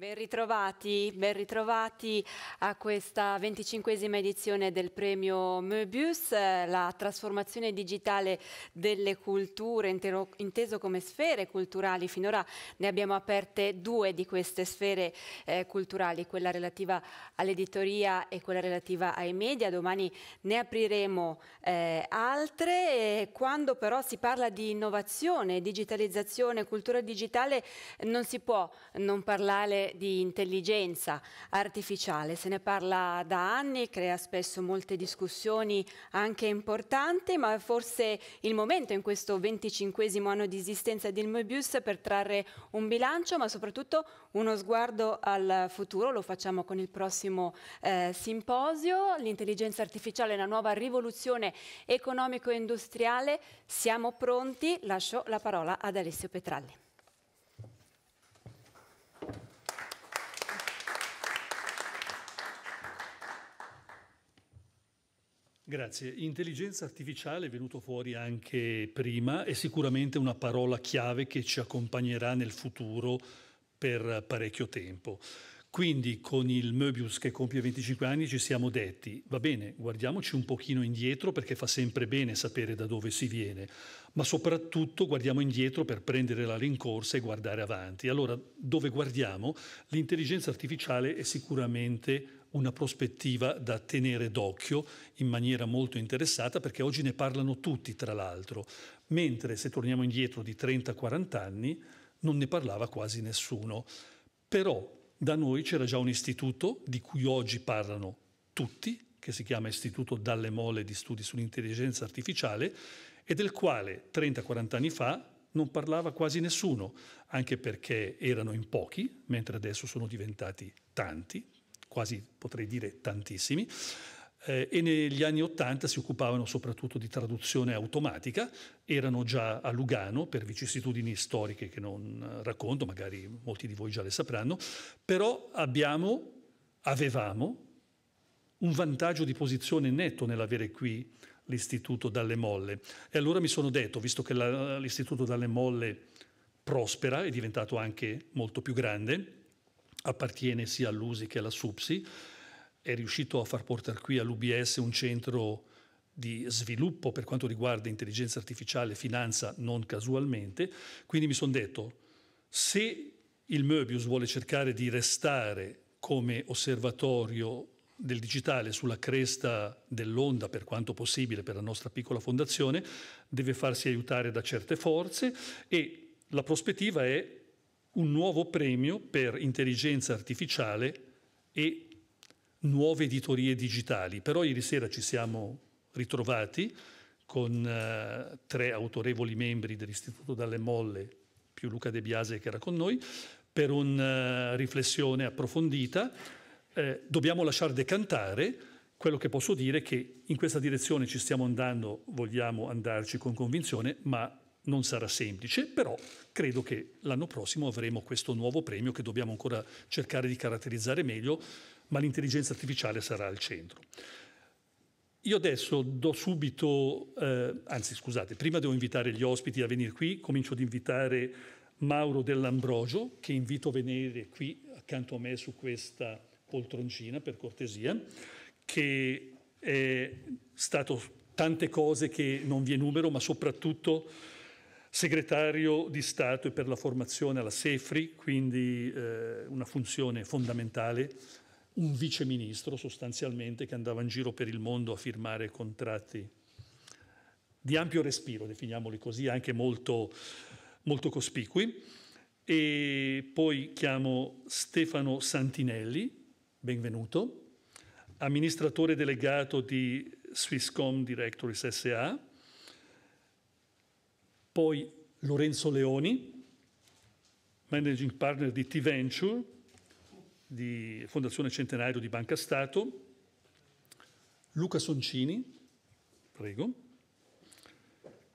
Ben ritrovati, ben ritrovati, a questa venticinquesima edizione del premio Möbius, eh, la trasformazione digitale delle culture, intero, inteso come sfere culturali. Finora ne abbiamo aperte due di queste sfere eh, culturali, quella relativa all'editoria e quella relativa ai media. Domani ne apriremo eh, altre. quando però si parla di innovazione, digitalizzazione, cultura digitale, non si può non parlare di intelligenza artificiale, se ne parla da anni, crea spesso molte discussioni anche importanti, ma è forse il momento in questo 25 anno di esistenza di Moebius per trarre un bilancio, ma soprattutto uno sguardo al futuro, lo facciamo con il prossimo eh, simposio, l'intelligenza artificiale è una nuova rivoluzione economico-industriale, siamo pronti, lascio la parola ad Alessio Petralli. Grazie. Intelligenza artificiale è venuto fuori anche prima, è sicuramente una parola chiave che ci accompagnerà nel futuro per parecchio tempo. Quindi con il Möbius che compie 25 anni ci siamo detti, va bene, guardiamoci un pochino indietro perché fa sempre bene sapere da dove si viene, ma soprattutto guardiamo indietro per prendere la rincorsa e guardare avanti. Allora, dove guardiamo? L'intelligenza artificiale è sicuramente una prospettiva da tenere d'occhio in maniera molto interessata perché oggi ne parlano tutti, tra l'altro, mentre se torniamo indietro di 30-40 anni non ne parlava quasi nessuno. Però da noi c'era già un istituto di cui oggi parlano tutti, che si chiama Istituto Dalle Mole di Studi sull'Intelligenza Artificiale e del quale 30-40 anni fa non parlava quasi nessuno, anche perché erano in pochi, mentre adesso sono diventati tanti, quasi potrei dire tantissimi, eh, e negli anni Ottanta si occupavano soprattutto di traduzione automatica, erano già a Lugano per vicissitudini storiche che non racconto, magari molti di voi già le sapranno, però abbiamo, avevamo un vantaggio di posizione netto nell'avere qui l'istituto dalle molle. E allora mi sono detto, visto che la, l'istituto dalle molle prospera, è diventato anche molto più grande, appartiene sia all'USI che alla SUPSI, è riuscito a far portare qui all'UBS un centro di sviluppo per quanto riguarda intelligenza artificiale e finanza non casualmente, quindi mi sono detto se il Möbius vuole cercare di restare come osservatorio del digitale sulla cresta dell'onda per quanto possibile per la nostra piccola fondazione, deve farsi aiutare da certe forze e la prospettiva è un nuovo premio per intelligenza artificiale e nuove editorie digitali. Però ieri sera ci siamo ritrovati con eh, tre autorevoli membri dell'Istituto Dalle Molle, più Luca De Biase che era con noi, per una eh, riflessione approfondita. Eh, dobbiamo lasciar decantare quello che posso dire è che in questa direzione ci stiamo andando, vogliamo andarci con convinzione, ma non sarà semplice, però credo che l'anno prossimo avremo questo nuovo premio che dobbiamo ancora cercare di caratterizzare meglio, ma l'intelligenza artificiale sarà al centro. Io adesso do subito, eh, anzi scusate, prima devo invitare gli ospiti a venire qui, comincio ad invitare Mauro Dell'Ambrogio, che invito a venire qui accanto a me su questa poltroncina, per cortesia, che è stato tante cose che non vi enumero, ma soprattutto segretario di Stato e per la formazione alla SEFRI, quindi eh, una funzione fondamentale, un viceministro sostanzialmente che andava in giro per il mondo a firmare contratti di ampio respiro, definiamoli così, anche molto, molto cospicui. E poi chiamo Stefano Santinelli, benvenuto, amministratore delegato di Swisscom Directories SA, poi Lorenzo Leoni, managing partner di T-Venture, di Fondazione Centenario di Banca Stato, Luca Soncini, prego,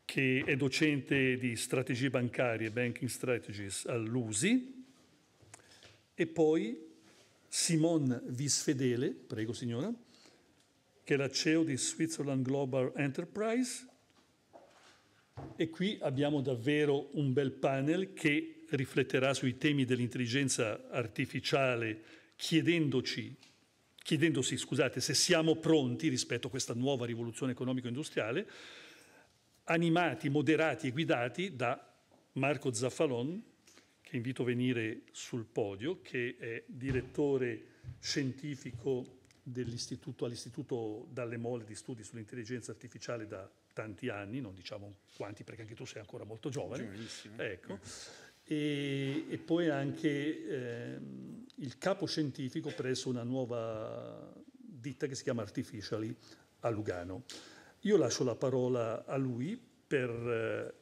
che è docente di strategie bancarie, banking strategies all'USI, e poi Simone Visfedele, prego signora, che è la CEO di Switzerland Global Enterprise, e qui abbiamo davvero un bel panel che rifletterà sui temi dell'intelligenza artificiale chiedendoci chiedendosi scusate, se siamo pronti rispetto a questa nuova rivoluzione economico-industriale, animati, moderati e guidati da Marco Zaffalon, che invito a venire sul podio, che è direttore scientifico all'Istituto Dalle Mole di Studi sull'Intelligenza Artificiale da tanti anni, non diciamo quanti perché anche tu sei ancora molto giovane. Giovanissimo. Ecco. E, e, poi anche ehm, il capo scientifico presso una nuova ditta che si chiama Artificially a Lugano. Io lascio la parola a lui per eh,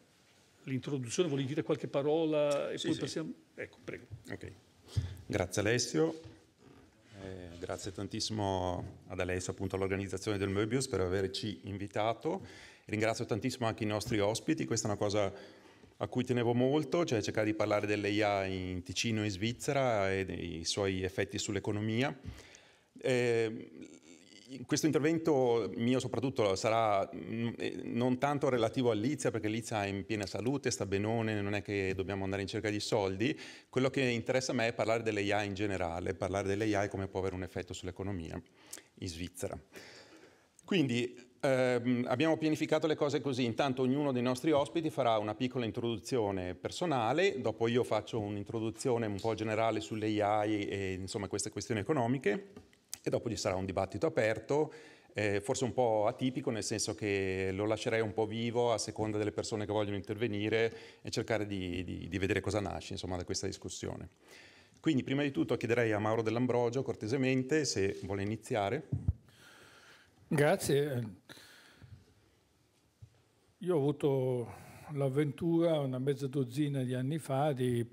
l'introduzione, volevi dire qualche parola e sì, poi sì. passiamo? Ecco, prego. Okay. Grazie Alessio. Eh, grazie tantissimo ad Alessio, appunto all'organizzazione del Möbius per averci invitato Ringrazio tantissimo anche i nostri ospiti, questa è una cosa a cui tenevo molto, cioè cercare di parlare dell'AI in Ticino e in Svizzera e dei suoi effetti sull'economia. Eh, questo intervento mio soprattutto sarà eh, non tanto relativo all'Izia, perché l'Izia è in piena salute, sta benone, non è che dobbiamo andare in cerca di soldi. Quello che interessa a me è parlare dell'AI in generale, parlare e come può avere un effetto sull'economia in Svizzera. Quindi eh, abbiamo pianificato le cose così, intanto ognuno dei nostri ospiti farà una piccola introduzione personale, dopo io faccio un'introduzione un po' generale sull'AI e insomma queste questioni economiche e dopo ci sarà un dibattito aperto, eh, forse un po' atipico nel senso che lo lascerei un po' vivo a seconda delle persone che vogliono intervenire e cercare di, di, di vedere cosa nasce insomma, da questa discussione. Quindi prima di tutto chiederei a Mauro Dell'Ambrogio cortesemente se vuole iniziare. Grazie. Io ho avuto l'avventura una mezza dozzina di anni fa di,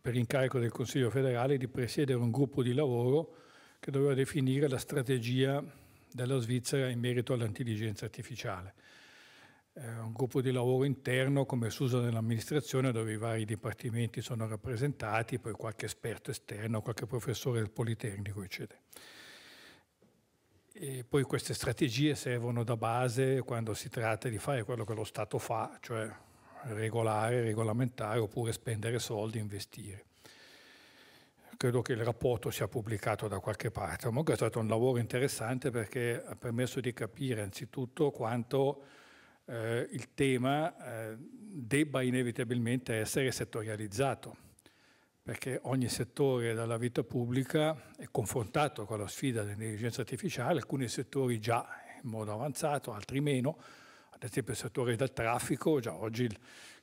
per incarico del Consiglio federale di presiedere un gruppo di lavoro che doveva definire la strategia della Svizzera in merito all'intelligenza artificiale. Eh, un gruppo di lavoro interno, come si usa nell'amministrazione, dove i vari dipartimenti sono rappresentati, poi qualche esperto esterno, qualche professore del Politecnico, eccetera. E poi queste strategie servono da base quando si tratta di fare quello che lo Stato fa, cioè regolare, regolamentare oppure spendere soldi, investire. Credo che il rapporto sia pubblicato da qualche parte. Comunque è stato un lavoro interessante perché ha permesso di capire anzitutto quanto eh, il tema eh, debba inevitabilmente essere settorializzato perché ogni settore della vita pubblica è confrontato con la sfida dell'intelligenza artificiale, alcuni settori già in modo avanzato, altri meno, ad esempio il settore del traffico, già oggi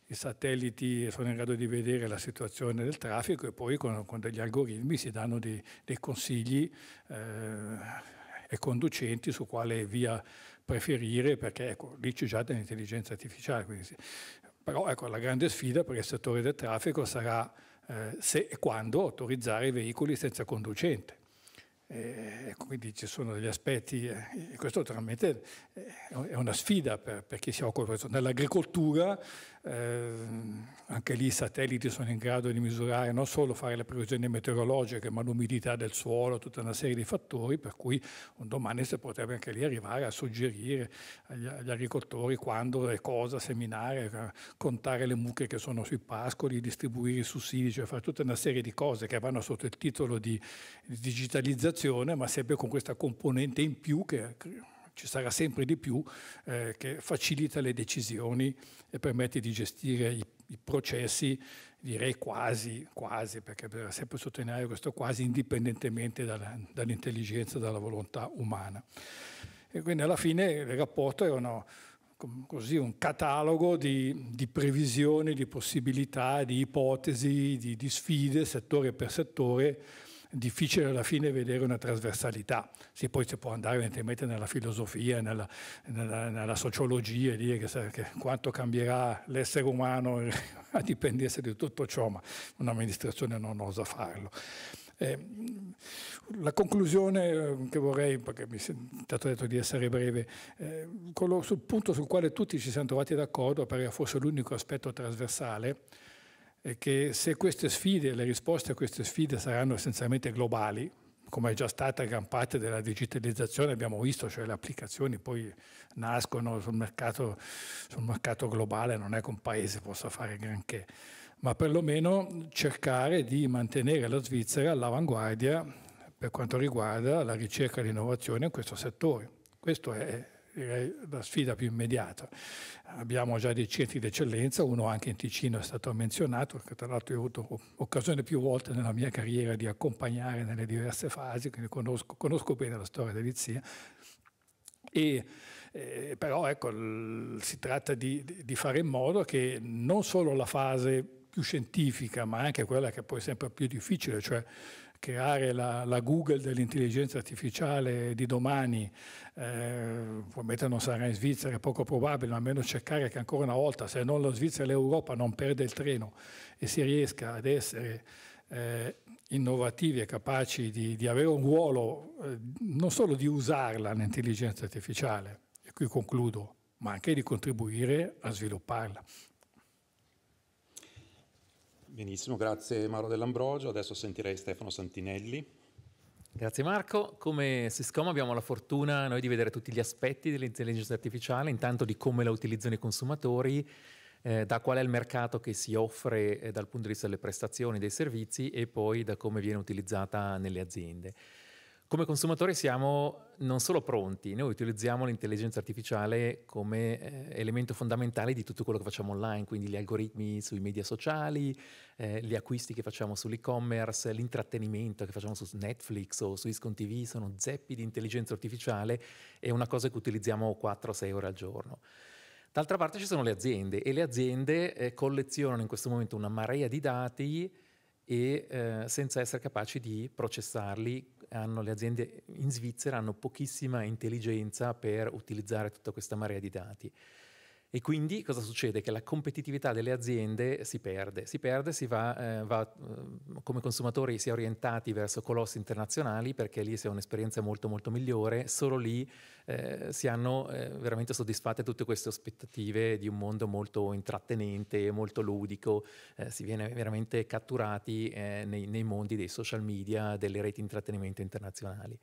i satelliti sono in grado di vedere la situazione del traffico e poi con, con degli algoritmi si danno dei, dei consigli eh, e conducenti su quale via preferire, perché ecco, lì c'è già dell'intelligenza artificiale. Quindi, però ecco, la grande sfida per il settore del traffico sarà eh, se e quando autorizzare i veicoli senza conducente. Eh, ecco, quindi ci sono degli aspetti, eh, questo naturalmente eh, è una sfida per, per chi si occupa di questo. Nell'agricoltura eh, anche lì i satelliti sono in grado di misurare non solo fare le previsioni meteorologiche, ma l'umidità del suolo, tutta una serie di fattori, per cui un domani si potrebbe anche lì arrivare a suggerire agli, agli agricoltori quando e cosa seminare, eh, contare le mucche che sono sui pascoli, distribuire i sussidi, cioè fare tutta una serie di cose che vanno sotto il titolo di, digitalizzazione, ma sempre con questa componente in più che ci sarà sempre di più, eh, che facilita le decisioni e permette di gestire i, i processi, direi quasi, quasi, perché bisogna sempre sottolineare questo quasi, indipendentemente dal, dall'intelligenza, dalla volontà umana. E quindi alla fine il rapporto è una, così, un catalogo di, di, previsioni, di possibilità, di ipotesi, di, di sfide, settore per settore, difficile alla fine vedere una trasversalità. Sì, poi si può andare evidentemente nella filosofia, nella, nella, nella sociologia e dire che, che quanto cambierà l'essere umano a dipendersi di tutto ciò, ma un'amministrazione non osa farlo. Eh, la conclusione eh, che vorrei, perché mi è stato detto di essere breve, eh, quello sul punto sul quale tutti ci siamo trovati d'accordo, perché fosse l'unico aspetto trasversale, che se queste sfide, le risposte a queste sfide saranno essenzialmente globali, come è già stata gran parte della digitalizzazione, abbiamo visto, cioè le applicazioni poi nascono sul mercato, sul mercato globale, non è che un paese possa fare granché, ma perlomeno cercare di mantenere la Svizzera all'avanguardia per quanto riguarda la ricerca e l'innovazione in questo settore. Questo è la sfida più immediata. Abbiamo già dei centri d'eccellenza, uno anche in Ticino è stato menzionato, che tra l'altro ho avuto occasione più volte nella mia carriera di accompagnare nelle diverse fasi, quindi conosco, conosco bene la storia dell'Izia. E, eh, però ecco, l- si tratta di, di fare in modo che non solo la fase più scientifica, ma anche quella che poi è sempre più difficile, cioè creare la, la Google dell'intelligenza artificiale di domani, eh, probabilmente non sarà in Svizzera, è poco probabile, ma almeno cercare che ancora una volta, se non la Svizzera l'Europa non perde il treno e si riesca ad essere eh, innovativi e capaci di, di avere un ruolo, eh, non solo di usarla l'intelligenza artificiale, e qui concludo, ma anche di contribuire a svilupparla. Benissimo, grazie Mauro Dell'Ambrogio. Adesso sentirei Stefano Santinelli. Grazie Marco. Come Siscom abbiamo la fortuna noi di vedere tutti gli aspetti dell'intelligenza artificiale, intanto di come la utilizzano i consumatori, eh, da qual è il mercato che si offre eh, dal punto di vista delle prestazioni, dei servizi e poi da come viene utilizzata nelle aziende come consumatori siamo non solo pronti, noi utilizziamo l'intelligenza artificiale come eh, elemento fondamentale di tutto quello che facciamo online, quindi gli algoritmi sui media sociali, eh, gli acquisti che facciamo sull'e-commerce, l'intrattenimento che facciamo su Netflix o su Iscon TV, sono zeppi di intelligenza artificiale, è una cosa che utilizziamo 4-6 ore al giorno. D'altra parte ci sono le aziende e le aziende eh, collezionano in questo momento una marea di dati e eh, senza essere capaci di processarli hanno, le aziende in Svizzera hanno pochissima intelligenza per utilizzare tutta questa marea di dati. E quindi cosa succede? Che la competitività delle aziende si perde, si perde, si va, eh, va eh, come consumatori si è orientati verso colossi internazionali perché lì si ha un'esperienza molto molto migliore, solo lì eh, si hanno eh, veramente soddisfatte tutte queste aspettative di un mondo molto intrattenente, molto ludico, eh, si viene veramente catturati eh, nei, nei mondi dei social media, delle reti di intrattenimento internazionali.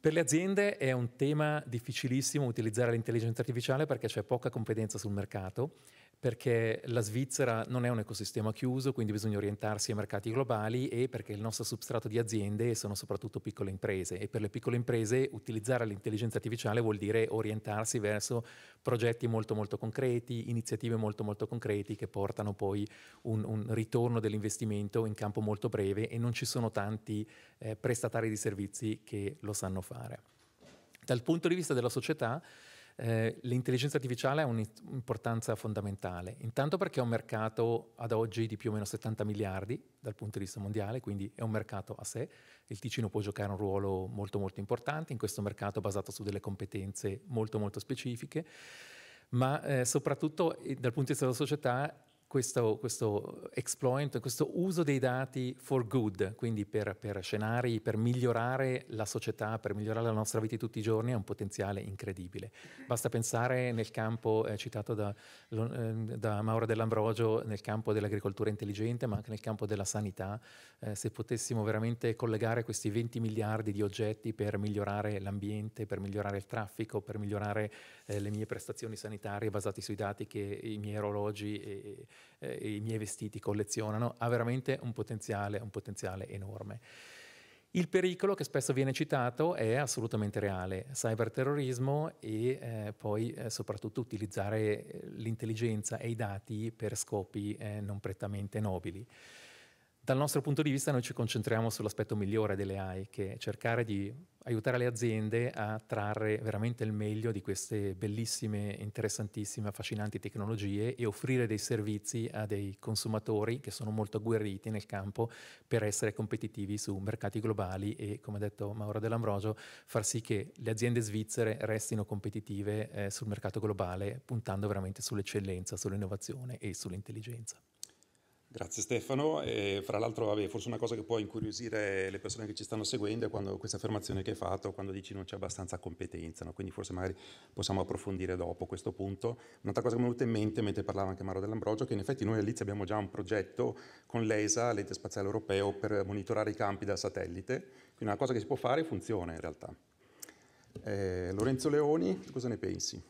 Per le aziende è un tema difficilissimo utilizzare l'intelligenza artificiale perché c'è poca competenza sul mercato perché la Svizzera non è un ecosistema chiuso, quindi bisogna orientarsi ai mercati globali e perché il nostro substrato di aziende sono soprattutto piccole imprese e per le piccole imprese utilizzare l'intelligenza artificiale vuol dire orientarsi verso progetti molto molto concreti, iniziative molto molto concreti che portano poi un, un ritorno dell'investimento in campo molto breve e non ci sono tanti eh, prestatari di servizi che lo sanno fare. Dal punto di vista della società, eh, l'intelligenza artificiale ha un'importanza fondamentale, intanto perché è un mercato ad oggi di più o meno 70 miliardi dal punto di vista mondiale, quindi è un mercato a sé, il Ticino può giocare un ruolo molto molto importante in questo mercato basato su delle competenze molto molto specifiche, ma eh, soprattutto eh, dal punto di vista della società questo, questo, exploit, questo uso dei dati for good, quindi per, per, scenari, per migliorare la società, per migliorare la nostra vita di tutti i giorni, è un potenziale incredibile. Basta pensare nel campo eh, citato da, eh, da, Mauro Dell'Ambrogio, nel campo dell'agricoltura intelligente, ma anche nel campo della sanità, eh, se potessimo veramente collegare questi 20 miliardi di oggetti per migliorare l'ambiente, per migliorare il traffico, per migliorare eh, le mie prestazioni sanitarie basate sui dati che i miei orologi e, e, e i miei vestiti collezionano, ha veramente un potenziale, un potenziale enorme. Il pericolo che spesso viene citato è assolutamente reale, cyberterrorismo e eh, poi eh, soprattutto utilizzare l'intelligenza e i dati per scopi eh, non prettamente nobili. Dal nostro punto di vista noi ci concentriamo sull'aspetto migliore delle AI, che è cercare di aiutare le aziende a trarre veramente il meglio di queste bellissime, interessantissime, affascinanti tecnologie e offrire dei servizi a dei consumatori che sono molto agguerriti nel campo per essere competitivi su mercati globali e, come ha detto Mauro Dell'Ambrogio, far sì che le aziende svizzere restino competitive eh, sul mercato globale puntando veramente sull'eccellenza, sull'innovazione e sull'intelligenza. Grazie Stefano, e fra l'altro vabbè, forse una cosa che può incuriosire le persone che ci stanno seguendo è quando, questa affermazione che hai fatto, quando dici non c'è abbastanza competenza, no? quindi forse magari possiamo approfondire dopo questo punto. Un'altra cosa che mi è venuta in mente mentre parlava anche Maro dell'Ambrogio, che in effetti noi all'Izia abbiamo già un progetto con l'ESA, l'Ente Spaziale Europeo, per monitorare i campi da satellite, quindi una cosa che si può fare e funziona in realtà. Eh, Lorenzo Leoni, cosa ne pensi?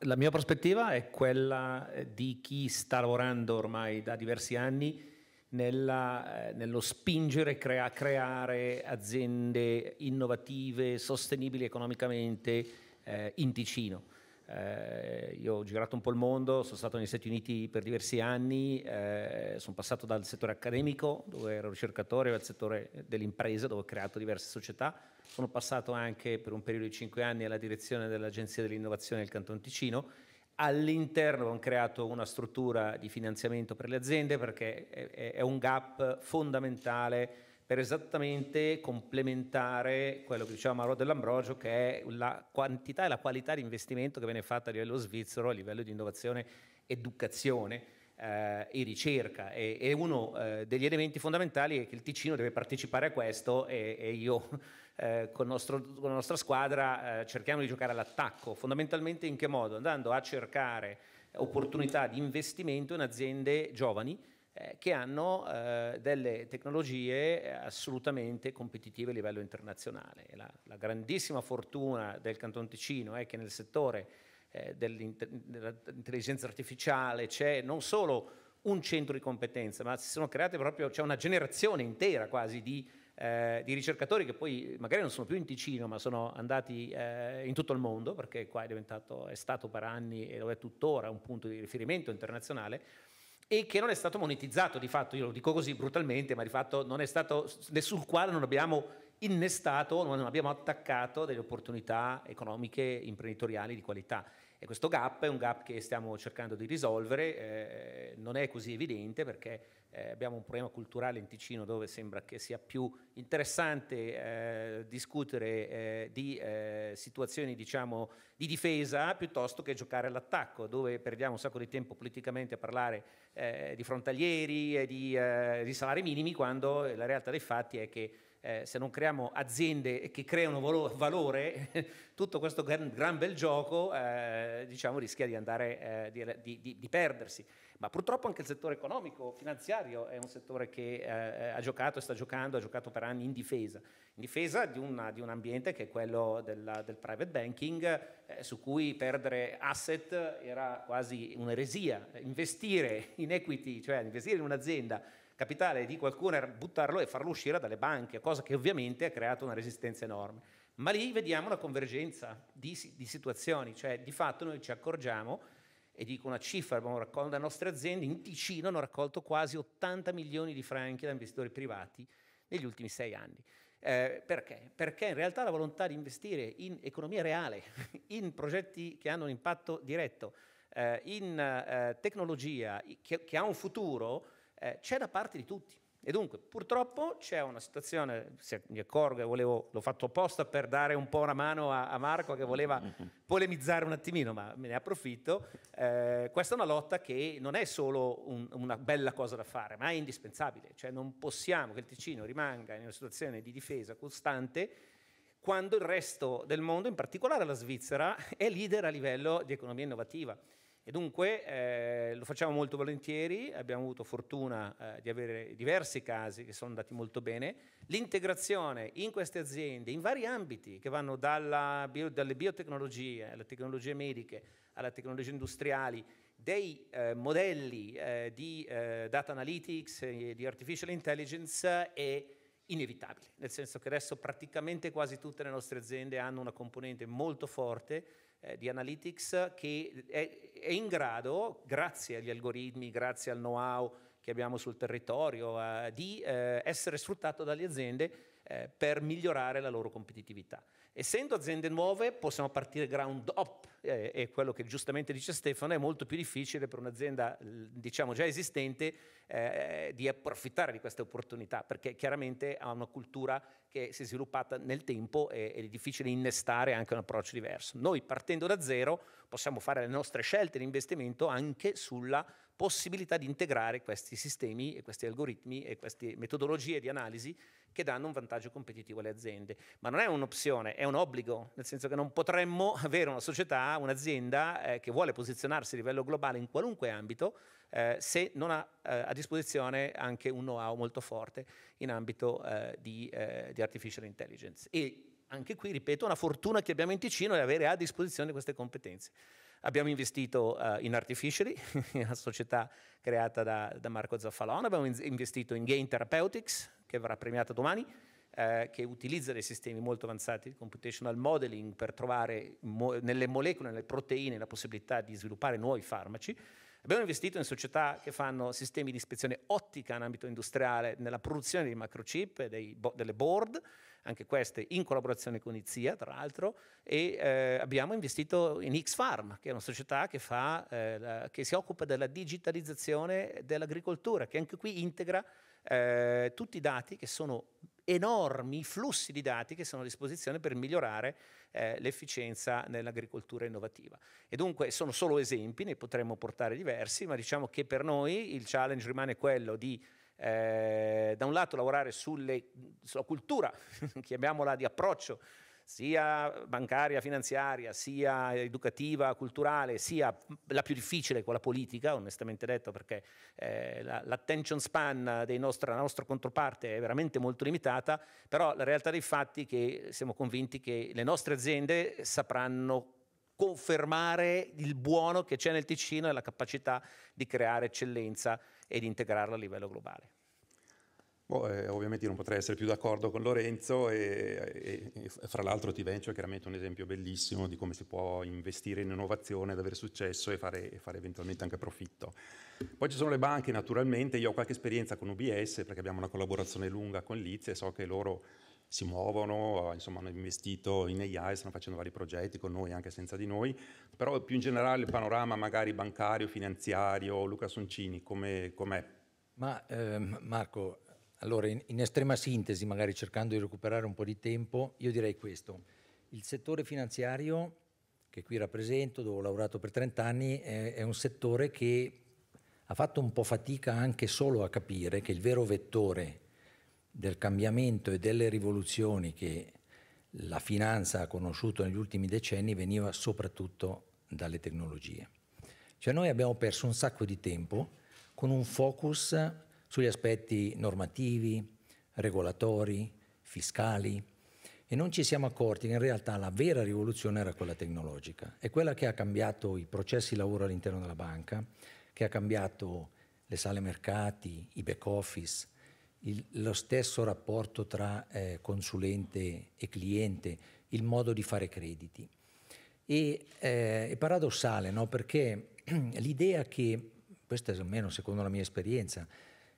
La mia prospettiva è quella eh, di chi sta lavorando ormai da diversi anni nella, eh, nello spingere a crea, creare aziende innovative, sostenibili economicamente eh, in Ticino. Eh, io ho girato un po' il mondo, sono stato negli Stati Uniti per diversi anni, eh, sono passato dal settore accademico, dove ero ricercatore, al settore dell'impresa, dove ho creato diverse società. Sono passato anche per un periodo di 5 anni alla direzione dell'Agenzia dell'Innovazione del Canton Ticino. All'interno abbiamo creato una struttura di finanziamento per le aziende perché è, è un gap fondamentale per esattamente complementare quello che diceva Mauro Dell'Ambrogio, che è la quantità e la qualità di investimento che viene fatta a livello svizzero, a livello di innovazione, educazione. Eh, e ricerca e, e uno eh, degli elementi fondamentali è che il Ticino deve partecipare a questo e, e io eh, con, nostro, con, la nostra squadra eh, cerchiamo di giocare all'attacco fondamentalmente in che modo? Andando a cercare opportunità di investimento in aziende giovani eh, che hanno eh, delle tecnologie eh, assolutamente competitive a livello internazionale. La, la, grandissima fortuna del Canton Ticino è che nel settore eh, dell'intelligenza artificiale c'è non solo un centro di competenza, ma si sono create proprio, c'è una generazione intera quasi di, eh, di, ricercatori che poi magari non sono più in Ticino, ma sono andati in tutto il mondo, perché qua è, è stato per anni e lo è tuttora un punto di riferimento internazionale e che non è stato monetizzato di fatto, io lo dico così brutalmente, ma di fatto non è stato, sul quale non abbiamo innestato, non abbiamo attaccato delle opportunità economiche, imprenditoriali di qualità. E questo gap è un gap che stiamo cercando di risolvere, eh, non è così evidente perché eh, abbiamo un problema culturale in Ticino dove sembra che sia più interessante eh, discutere eh, di eh, situazioni diciamo, di difesa piuttosto che giocare all'attacco, dove perdiamo un sacco di tempo politicamente a parlare eh, di frontalieri e di, di salari minimi quando la realtà dei fatti è che eh, se non creiamo aziende che creano valo- valore, tutto questo gran, gran bel gioco eh, diciamo, rischia di, andare, eh, di, di, di, perdersi. Ma purtroppo anche il settore economico, finanziario, è un settore che eh, ha giocato e sta giocando, ha giocato per anni in difesa, in difesa di, una, di un ambiente che è quello della, del private banking, eh, su cui perdere asset era quasi un'eresia. Investire in equity, cioè investire in un'azienda capitale di qualcuno era buttarlo e farlo uscire dalle banche, cosa che ovviamente ha creato una resistenza enorme. Ma lì vediamo una convergenza di, di situazioni, cioè di fatto noi ci accorgiamo, e dico una cifra, abbiamo raccolto le nostre aziende, in Ticino hanno raccolto quasi 80 milioni di franchi da investitori privati negli ultimi sei anni. Eh, perché? Perché in realtà la volontà di investire in economia reale, in progetti che hanno un impatto diretto, eh, in eh, tecnologia che, che ha un futuro, eh, c'è da parte di tutti. E dunque, purtroppo c'è una situazione, se mi accorgo, volevo, l'ho fatto apposta per dare un po' una mano a, a, Marco che voleva polemizzare un attimino, ma me ne approfitto. Eh, questa è una lotta che non è solo un, una bella cosa da fare, ma è indispensabile. Cioè non possiamo che il Ticino rimanga in una situazione di difesa costante quando il resto del mondo, in particolare la Svizzera, è leader a livello di economia innovativa. E dunque eh, lo facciamo molto volentieri, abbiamo avuto fortuna eh, di avere diversi casi che sono andati molto bene. L'integrazione in queste aziende, in vari ambiti, che vanno bio, dalle biotecnologie alle tecnologie mediche, alle tecnologie industriali, dei eh, modelli eh, di eh, data analytics, e di artificial intelligence è inevitabile, nel senso che adesso praticamente quasi tutte le nostre aziende hanno una componente molto forte eh, di Analytics che è, è, in grado, grazie agli algoritmi, grazie al know-how che abbiamo sul territorio, eh, di eh, essere sfruttato dalle aziende eh, per migliorare la loro competitività. Essendo aziende nuove possiamo partire ground up, eh, è quello che giustamente dice Stefano è molto più difficile per un'azienda diciamo già esistente eh, di approfittare di queste opportunità, perché chiaramente ha una cultura che si è sviluppata nel tempo e è difficile innestare anche un approccio diverso. Noi partendo da zero possiamo fare le nostre scelte di investimento anche sulla possibilità di integrare questi sistemi e questi algoritmi e queste metodologie di analisi che danno un vantaggio competitivo alle aziende. Ma non è un'opzione, è un obbligo, nel senso che non potremmo avere una società, un'azienda eh, che vuole posizionarsi a livello globale in qualunque ambito eh, se non ha eh, a disposizione anche un know-how molto forte in ambito eh, di, eh, di artificial intelligence. E anche qui, ripeto, una fortuna che abbiamo in Ticino è avere a disposizione queste competenze. Abbiamo investito uh, in Artificially, una società creata da, da Marco Zaffalone, abbiamo in- investito in Gain Therapeutics, che verrà premiata domani, eh, che utilizza dei sistemi molto avanzati di computational modeling per trovare mo- nelle molecole, nelle proteine, la possibilità di sviluppare nuovi farmaci. Abbiamo investito in società che fanno sistemi di ispezione ottica in ambito industriale nella produzione di microchip e dei, delle board, anche queste in collaborazione con Izia, tra l'altro, e eh, abbiamo investito in X-Farm, che è una società che, fa, eh, la, che si occupa della digitalizzazione dell'agricoltura, che anche qui integra eh, tutti i dati che sono enormi, i flussi di dati che sono a disposizione per migliorare eh, l'efficienza nell'agricoltura innovativa. E dunque sono solo esempi, ne potremmo portare diversi, ma diciamo che per noi il challenge rimane quello di eh, da un lato lavorare sulle, sulla cultura, chiamiamola di approccio sia bancaria, finanziaria, sia educativa, culturale, sia la più difficile, quella politica, onestamente detto, perché eh, la, l'attention span della nostra controparte è veramente molto limitata, però la realtà dei fatti è che siamo convinti che le nostre aziende sapranno confermare il buono che c'è nel Ticino e la capacità di creare eccellenza e di integrarla a livello globale. Boh, eh, ovviamente non potrei essere più d'accordo con Lorenzo e, e, e fra l'altro T-Venture è chiaramente un esempio bellissimo di come si può investire in innovazione ad avere successo e fare, e fare, eventualmente anche profitto. Poi ci sono le banche naturalmente, io ho qualche esperienza con UBS perché abbiamo una collaborazione lunga con Liz e so che loro si muovono, insomma hanno investito in AI, stanno facendo vari progetti con noi anche senza di noi, però più in generale il panorama magari bancario, finanziario, Luca Soncini, com'è? Com Ma eh, Marco, allora, in, in, estrema sintesi, magari cercando di recuperare un po' di tempo, io direi questo. Il settore finanziario, che qui rappresento, dove ho lavorato per 30 anni, è, è un settore che ha fatto un po' fatica anche solo a capire che il vero vettore del cambiamento e delle rivoluzioni che la finanza ha conosciuto negli ultimi decenni veniva soprattutto dalle tecnologie. Cioè noi abbiamo perso un sacco di tempo con un focus sugli aspetti normativi, regolatori, fiscali e non ci siamo accorti che in realtà la vera rivoluzione era quella tecnologica, è quella che ha cambiato i processi lavoro all'interno della banca, che ha cambiato le sale mercati, i back office, il, lo stesso rapporto tra eh, consulente e cliente, il modo di fare crediti. E, eh, è paradossale no? perché l'idea che, questa è almeno secondo la mia esperienza,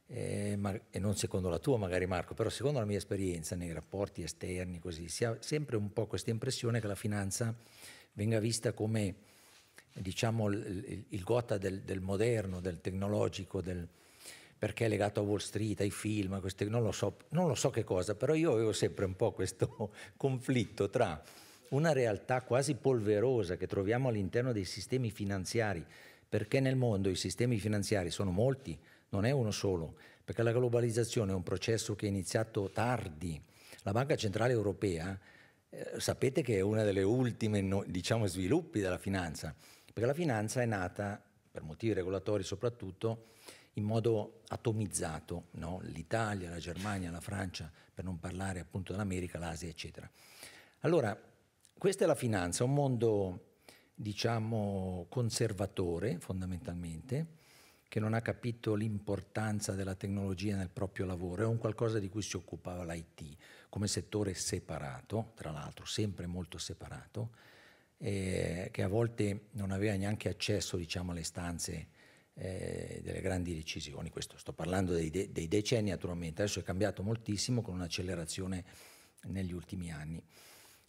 eh, ma, e non secondo la tua magari Marco, però secondo la mia esperienza nei rapporti esterni così, si ha sempre un po' questa impressione che la finanza venga vista come diciamo il, il gota del, del, moderno, del tecnologico, del, perché è legato a Wall Street, ai film, a queste, non, lo so, non lo so che cosa, però io avevo sempre un po' questo conflitto tra una realtà quasi polverosa che troviamo all'interno dei sistemi finanziari, perché nel mondo i sistemi finanziari sono molti, non è uno solo, perché la globalizzazione è un processo che è iniziato tardi. La Banca Centrale Europea eh, sapete che è una delle ultime no, diciamo, sviluppi della finanza, perché la finanza è nata, per motivi regolatori soprattutto, in modo atomizzato, no? l'Italia, la Germania, la Francia, per non parlare appunto dell'America, l'Asia, eccetera. Allora, questa è la finanza, un mondo diciamo conservatore fondamentalmente, che non ha capito l'importanza della tecnologia nel proprio lavoro, è un qualcosa di cui si occupava l'IT come settore separato, tra l'altro sempre molto separato, eh, che a volte non aveva neanche accesso diciamo, alle stanze eh, delle grandi decisioni. Questo sto parlando dei, de dei, decenni naturalmente, adesso è cambiato moltissimo con un'accelerazione negli ultimi anni.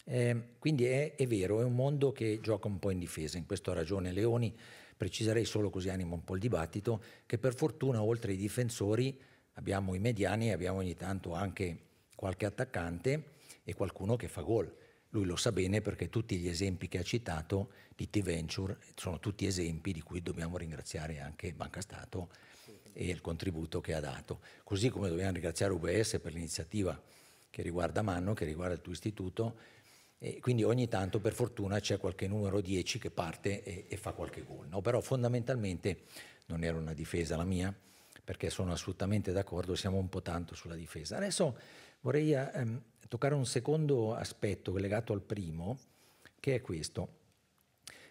Eh, quindi è, è vero, è un mondo che gioca un po' in difesa, in questo ha ragione Leoni Preciserei solo così anima un po' il dibattito, che per fortuna oltre ai difensori abbiamo i mediani e abbiamo ogni tanto anche qualche attaccante e qualcuno che fa gol. Lui lo sa bene perché tutti gli esempi che ha citato di T-Venture sono tutti esempi di cui dobbiamo ringraziare anche Banca Stato e il contributo che ha dato. Così come dobbiamo ringraziare UBS per l'iniziativa che riguarda Manno, che riguarda il tuo istituto, e quindi ogni tanto per fortuna c'è qualche numero 10 che parte e, e fa qualche gol. No? Però fondamentalmente non era una difesa la mia, perché sono assolutamente d'accordo, siamo un po' tanto sulla difesa. Adesso vorrei eh, ehm, toccare un secondo aspetto legato al primo, che è questo.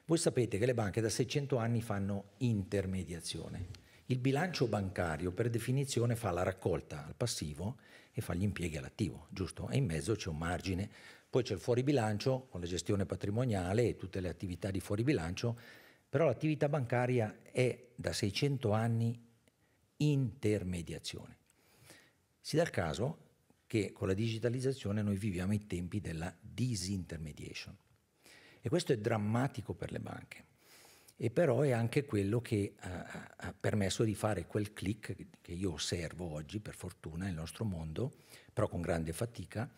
Voi sapete che le banche da 600 anni fanno intermediazione. Il bilancio bancario per definizione fa la raccolta al passivo e fa gli impieghi all'attivo, giusto? E in mezzo c'è un margine poi c'è il fuoribilancio con la gestione patrimoniale e tutte le attività di fuoribilancio, però l'attività bancaria è da 600 anni intermediazione. Si dà il caso che con la digitalizzazione noi viviamo i tempi della disintermediation e questo è drammatico per le banche e però è anche quello che ha, ha permesso di fare quel click che io osservo oggi per fortuna nel nostro mondo, però con grande fatica,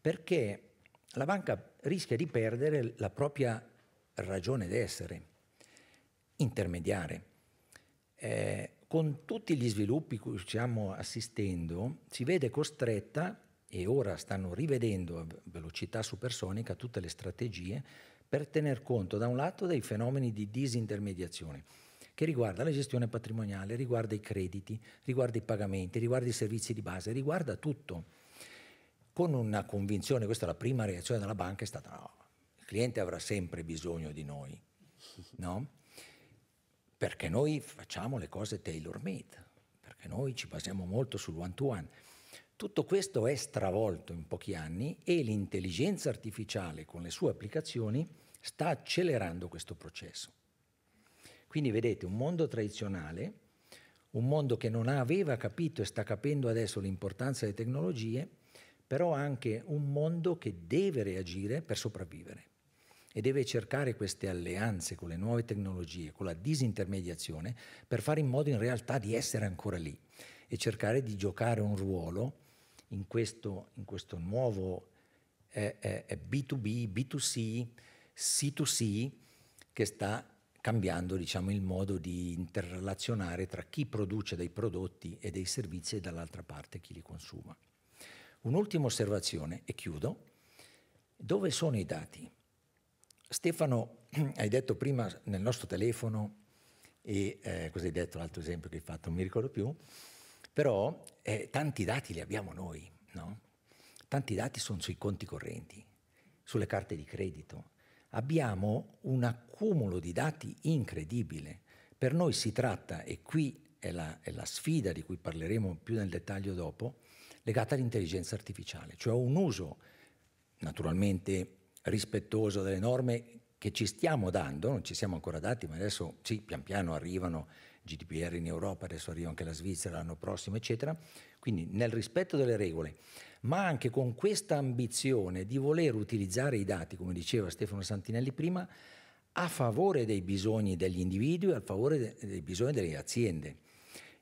perché la banca rischia di perdere la propria ragione d'essere, intermediare. Eh, con tutti gli sviluppi cui stiamo assistendo, si vede costretta, e ora stanno rivedendo a velocità supersonica tutte le strategie, per tener conto da un lato dei fenomeni di disintermediazione, che riguarda la gestione patrimoniale, riguarda i crediti, riguarda i pagamenti, riguarda i servizi di base, riguarda tutto con una convinzione, questa è la prima reazione della banca, è stata no, il cliente avrà sempre bisogno di noi, no? Perché noi facciamo le cose tailor-made, perché noi ci basiamo molto sul one-to-one. Tutto questo è stravolto in pochi anni e l'intelligenza artificiale con le sue applicazioni sta accelerando questo processo. Quindi vedete un mondo tradizionale, un mondo che non aveva capito e sta capendo adesso l'importanza delle tecnologie, però anche un mondo che deve reagire per sopravvivere e deve cercare queste alleanze con le nuove tecnologie, con la disintermediazione, per fare in modo in realtà di essere ancora lì e cercare di giocare un ruolo in questo, in questo nuovo eh, eh, eh B2B, B2C, C2C che sta cambiando diciamo, il modo di interrelazionare tra chi produce dei prodotti e dei servizi e dall'altra parte chi li consuma. Un'ultima osservazione e chiudo. Dove sono i dati? Stefano, hai detto prima nel nostro telefono, e eh, cosa hai detto, l'altro esempio che hai fatto, non mi ricordo più, però eh, tanti dati li abbiamo noi, no? Tanti dati sono sui conti correnti, sulle carte di credito. Abbiamo un accumulo di dati incredibile. Per noi si tratta, e qui è la, è la sfida di cui parleremo più nel dettaglio dopo, legata all'intelligenza artificiale, cioè un uso naturalmente rispettoso delle norme che ci stiamo dando, non ci siamo ancora dati, ma adesso sì, pian piano arrivano GDPR in Europa, adesso arriva anche la Svizzera l'anno prossimo, eccetera. Quindi nel rispetto delle regole, ma anche con questa ambizione di voler utilizzare i dati, come diceva Stefano Santinelli prima, a favore dei bisogni degli individui, a favore dei bisogni delle aziende.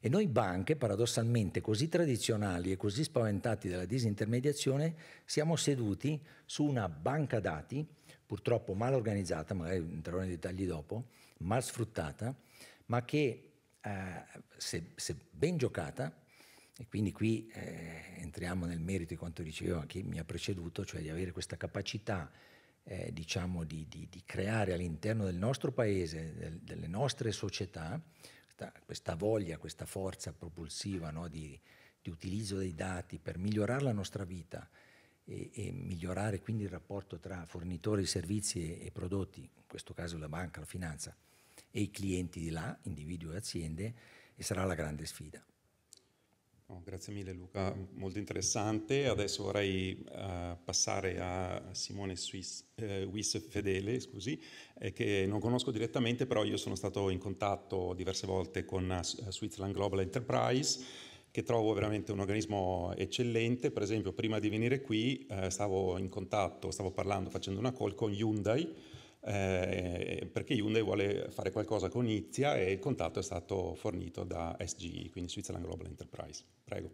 E noi banche, paradossalmente così tradizionali e così spaventati dalla disintermediazione, siamo seduti su una banca dati, purtroppo mal organizzata, magari entrerò nei dettagli dopo, mal sfruttata, ma che eh, se, se, ben giocata, e quindi qui eh, entriamo nel merito di quanto diceva chi mi ha preceduto, cioè di avere questa capacità eh, diciamo di, di, di, creare all'interno del nostro paese, del, delle nostre società, questa, questa voglia, questa forza propulsiva no? di, di, utilizzo dei dati per migliorare la nostra vita e, e migliorare quindi il rapporto tra fornitori di servizi e, e prodotti, in questo caso la banca, la finanza, e i clienti di là, individui e aziende, e sarà la grande sfida. Oh, grazie mille Luca, molto interessante. Adesso vorrei uh, passare a Simone Swiss, eh, Wiss Fedele, scusi, eh, che non conosco direttamente, però io sono stato in contatto diverse volte con uh, Switzerland Global Enterprise, che trovo veramente un organismo eccellente. Per esempio, prima di venire qui eh, stavo in contatto, stavo parlando, facendo una call con Hyundai, eh, perché Hyundai vuole fare qualcosa con Nizia e il contatto è stato fornito da SGI, quindi Switzerland Global Enterprise. Prego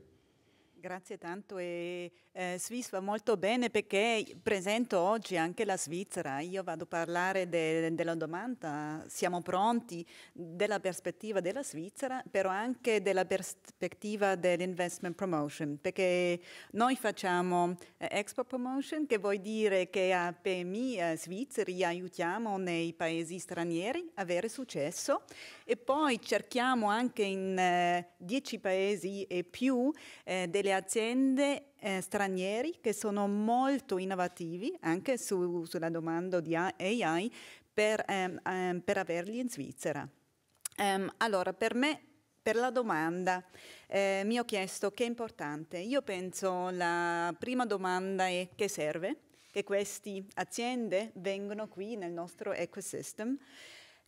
grazie tanto. E, eh, Swiss va molto bene perché presento oggi anche la Svizzera. Io vado a parlare de, della domanda, siamo pronti, della prospettiva della Svizzera, però anche della prospettiva dell'investment promotion, perché noi facciamo eh, Expo Promotion, che vuol dire che a PMI eh, svizzeri aiutiamo nei paesi stranieri a avere successo e poi cerchiamo anche in eh, 10 paesi e più eh, delle aziende eh, stranieri che sono molto innovativi anche su, sulla domanda di AI per, ehm, ehm, per averli in Svizzera. Um, allora, per me per la domanda eh, mi ho chiesto che è importante. Io penso la prima domanda è che serve che queste aziende vengano qui nel nostro ecosystem.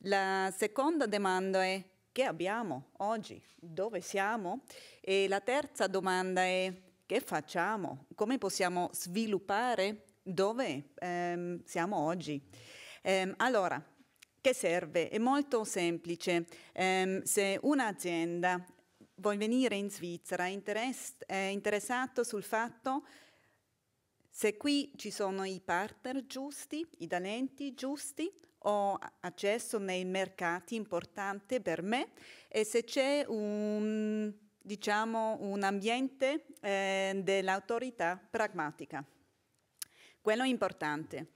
La seconda domanda è che abbiamo oggi? Dove siamo? E la terza domanda è che facciamo? Come possiamo sviluppare dove ehm, siamo oggi? Ehm, allora, che serve? È molto semplice. Ehm, se un'azienda vuole venire in Svizzera è interess interessato sul fatto se qui ci sono i partner giusti, i talenti giusti, ho accesso nei mercati importanti per me e se c'è un, diciamo, un ambiente eh, dell'autorità pragmatica. Quello è importante.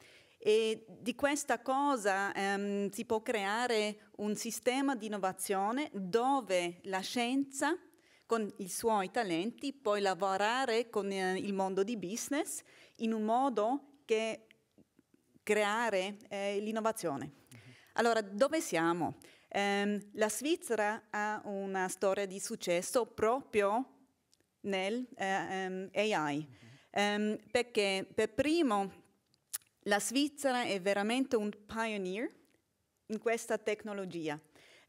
E di questa cosa ehm, si può creare un sistema di innovazione dove la scienza, con i suoi talenti, può lavorare con eh, il mondo di business in un modo che creare eh, l'innovazione. Allora, dove siamo? Eh, la Svizzera ha una storia di successo proprio nel eh, ehm, AI, ehm, perché per primo la Svizzera è veramente un pioneer in questa tecnologia.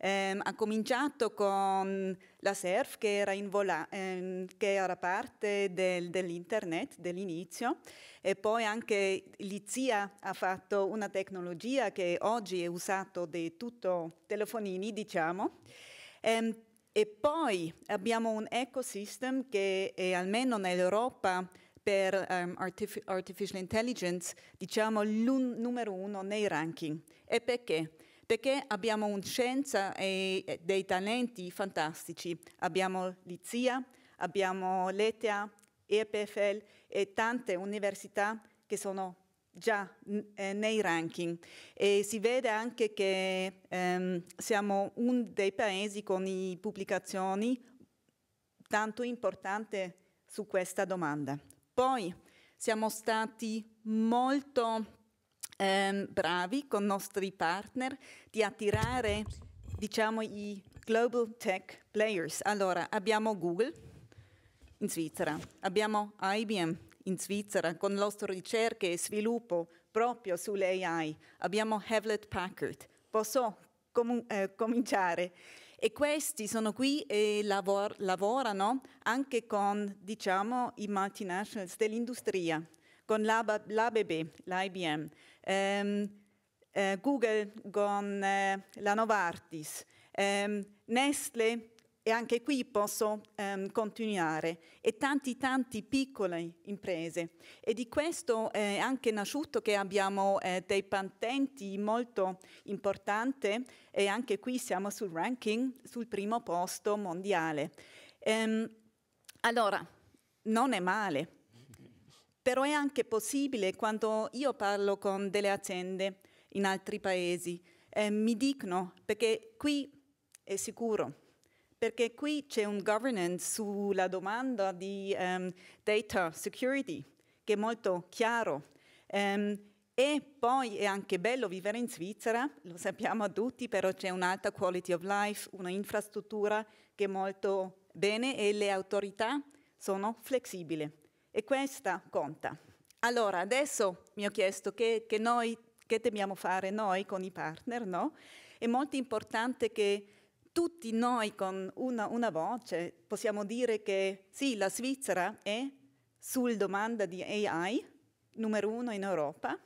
Eh, ha cominciato con la SERF che era, vola, eh, che era parte del, dell'internet dell'inizio e poi anche l'IZIA ha fatto una tecnologia che oggi è usata di tutto telefonini, diciamo. Eh, e poi abbiamo un ecosystem che è almeno nell'Europa per um, artificial intelligence, diciamo, il numero uno nei ranking. E perché? perché abbiamo una scienza e dei talenti fantastici. Abbiamo l'IZIA, abbiamo l'ETA, EPFL e tante università che sono già eh, nei ranking e si vede anche che ehm, siamo uno dei paesi con le pubblicazioni tanto importanti su questa domanda. Poi siamo stati molto ehm, bravi con nostri partner di attirare diciamo, i global tech players. Allora, abbiamo Google in Svizzera, abbiamo IBM in Svizzera con la nostra ricerca e sviluppo proprio sull'AI, abbiamo Hewlett Packard. Posso com eh, cominciare? E questi sono qui e lavor lavorano anche con diciamo, i multinationals dell'industria con l'ABB, l'IBM, ehm, eh, Google con eh, la Novartis, ehm, Nestle e anche qui posso ehm, continuare, e tanti tanti piccole imprese. E di questo è anche nasciuto che abbiamo eh, dei patenti molto importanti e anche qui siamo sul ranking, sul primo posto mondiale. Ehm, allora, non è male. Però è anche possibile quando io parlo con delle aziende in altri paesi, eh, mi dicono perché qui è sicuro, perché qui c'è un governance sulla domanda di um, data security che è molto chiaro. Um, e poi è anche bello vivere in Svizzera, lo sappiamo tutti, però c'è un'alta quality of life, una infrastruttura che è molto bene e le autorità sono flessibili. E questa conta. Allora, adesso mi ho chiesto che, che noi, che dobbiamo fare noi con i partner, no? È molto importante che tutti noi con una, una voce possiamo dire che sì, la Svizzera è sul domanda di AI numero uno in Europa.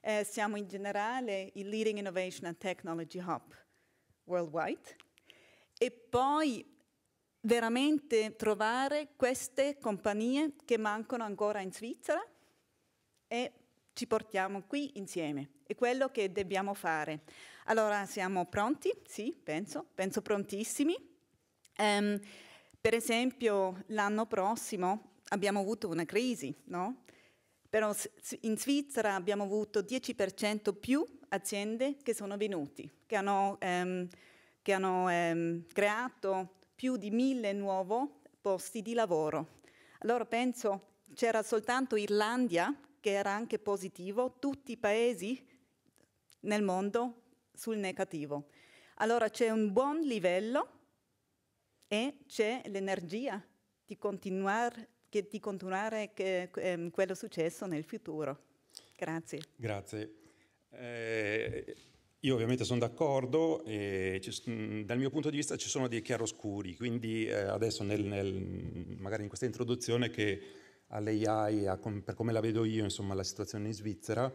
Eh, siamo in generale il Leading Innovation and Technology Hub worldwide. E poi veramente trovare queste compagnie che mancano ancora in Svizzera e ci portiamo qui insieme. È quello che dobbiamo fare. Allora siamo pronti? Sì, penso, penso prontissimi. Um, per esempio l'anno prossimo abbiamo avuto una crisi, no? Però in Svizzera abbiamo avuto 10% più aziende che sono venute, che hanno, um, che hanno um, creato più di mille nuovi posti di lavoro. Allora penso c'era soltanto Irlandia che era anche positivo, tutti i paesi nel mondo sul negativo. Allora c'è un buon livello e c'è l'energia di continuare, che, di continuare che, eh, quello successo nel futuro. Grazie. Grazie. Eh, io ovviamente sono d'accordo, e mhmm, dal mio punto di vista ci sono dei chiaroscuri, quindi eh, adesso nel, nel, magari in questa introduzione che all'AI, per come la vedo io, insomma, la situazione in Svizzera,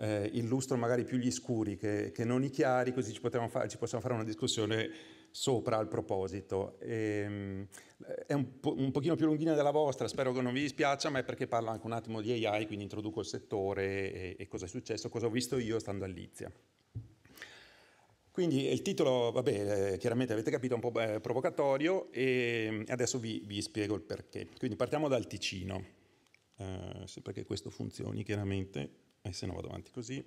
eh, illustro magari più gli scuri che, che non i chiari, così ci, fa- ci, possiamo fare una discussione sopra al proposito. E, ehm, è un, po- un pochino più lunghina della vostra, spero che non vi dispiaccia, ma è perché parlo anche un attimo di AI, quindi introduco il settore e, e cosa è successo, cosa ho visto io stando all'Izia. Quindi il titolo, vabbè, eh, chiaramente avete capito, è un po' eh, provocatorio e mm, adesso vi, vi spiego il perché. Quindi partiamo dal Ticino, eh, sempre questo funzioni chiaramente, e eh, se no vado avanti così.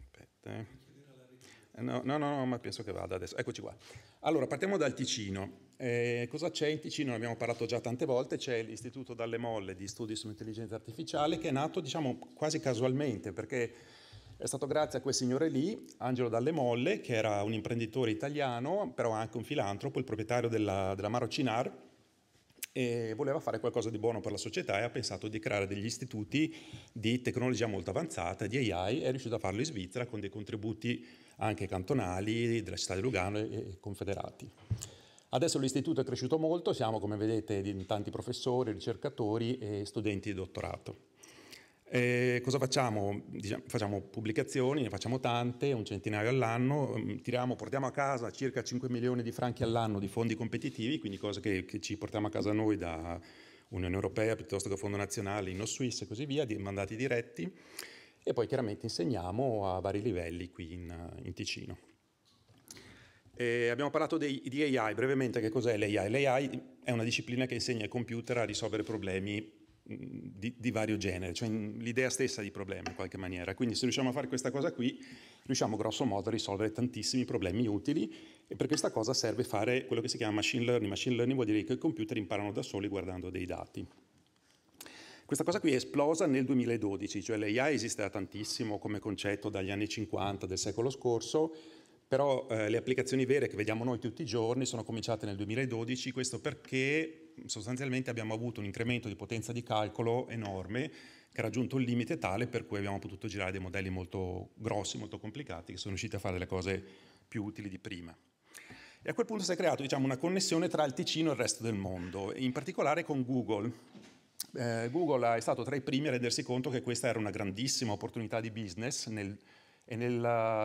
Aspetta. No, no, no, no, ma penso che vada adesso. Eccoci qua. Allora, partiamo dal Ticino. Eh, cosa c'è in Ticino? Ne abbiamo parlato già tante volte, c'è l'Istituto Dalle Molle di Studi sull'Intelligenza Artificiale che è nato, diciamo, quasi casualmente, perché è stato grazie a quel signore lì, Angelo Dalle Molle, che era un imprenditore italiano, però anche un filantropo, il proprietario della, della Marocinar, e voleva fare qualcosa di buono per la società e ha pensato di creare degli istituti di tecnologia molto avanzata, di AI, e è riuscito a farlo in Svizzera con dei contributi anche cantonali della città di Lugano e confederati. Adesso l'istituto è cresciuto molto, siamo come vedete in tanti professori, ricercatori e studenti di dottorato. E eh, cosa facciamo? Diciamo, facciamo pubblicazioni, ne facciamo tante, un centinaio all'anno, mm, tiriamo, portiamo a casa circa 5 milioni di franchi all'anno di fondi competitivi, quindi cose che, che ci portiamo a casa noi da Unione Europea piuttosto che Fondo Nazionale, Inno Suisse e così via, di mandati diretti e poi chiaramente insegniamo a vari livelli qui in, in Ticino. E eh, abbiamo parlato dei, di AI, brevemente che cos'è l'AI? L'AI è una disciplina che insegna ai computer a risolvere problemi di, di, vario genere, cioè l'idea stessa di problema in qualche maniera. Quindi se riusciamo a fare questa cosa qui, riusciamo grosso modo a risolvere tantissimi problemi utili e per questa cosa serve fare quello che si chiama machine learning. Machine learning vuol dire che i computer imparano da soli guardando dei dati. Questa cosa qui è esplosa nel 2012, cioè l'AI esiste da tantissimo come concetto dagli anni 50 del secolo scorso, però eh, le applicazioni vere che vediamo noi tutti i giorni sono cominciate nel 2012, questo perché sostanzialmente abbiamo avuto un incremento di potenza di calcolo enorme che ha raggiunto un limite tale per cui abbiamo potuto girare dei modelli molto grossi, molto complicati, che sono riusciti a fare le cose più utili di prima. E a quel punto si è creata diciamo, una connessione tra il Ticino e il resto del mondo, in particolare con Google. Eh, Google è stato tra i primi a rendersi conto che questa era una grandissima opportunità di business nel, e nel,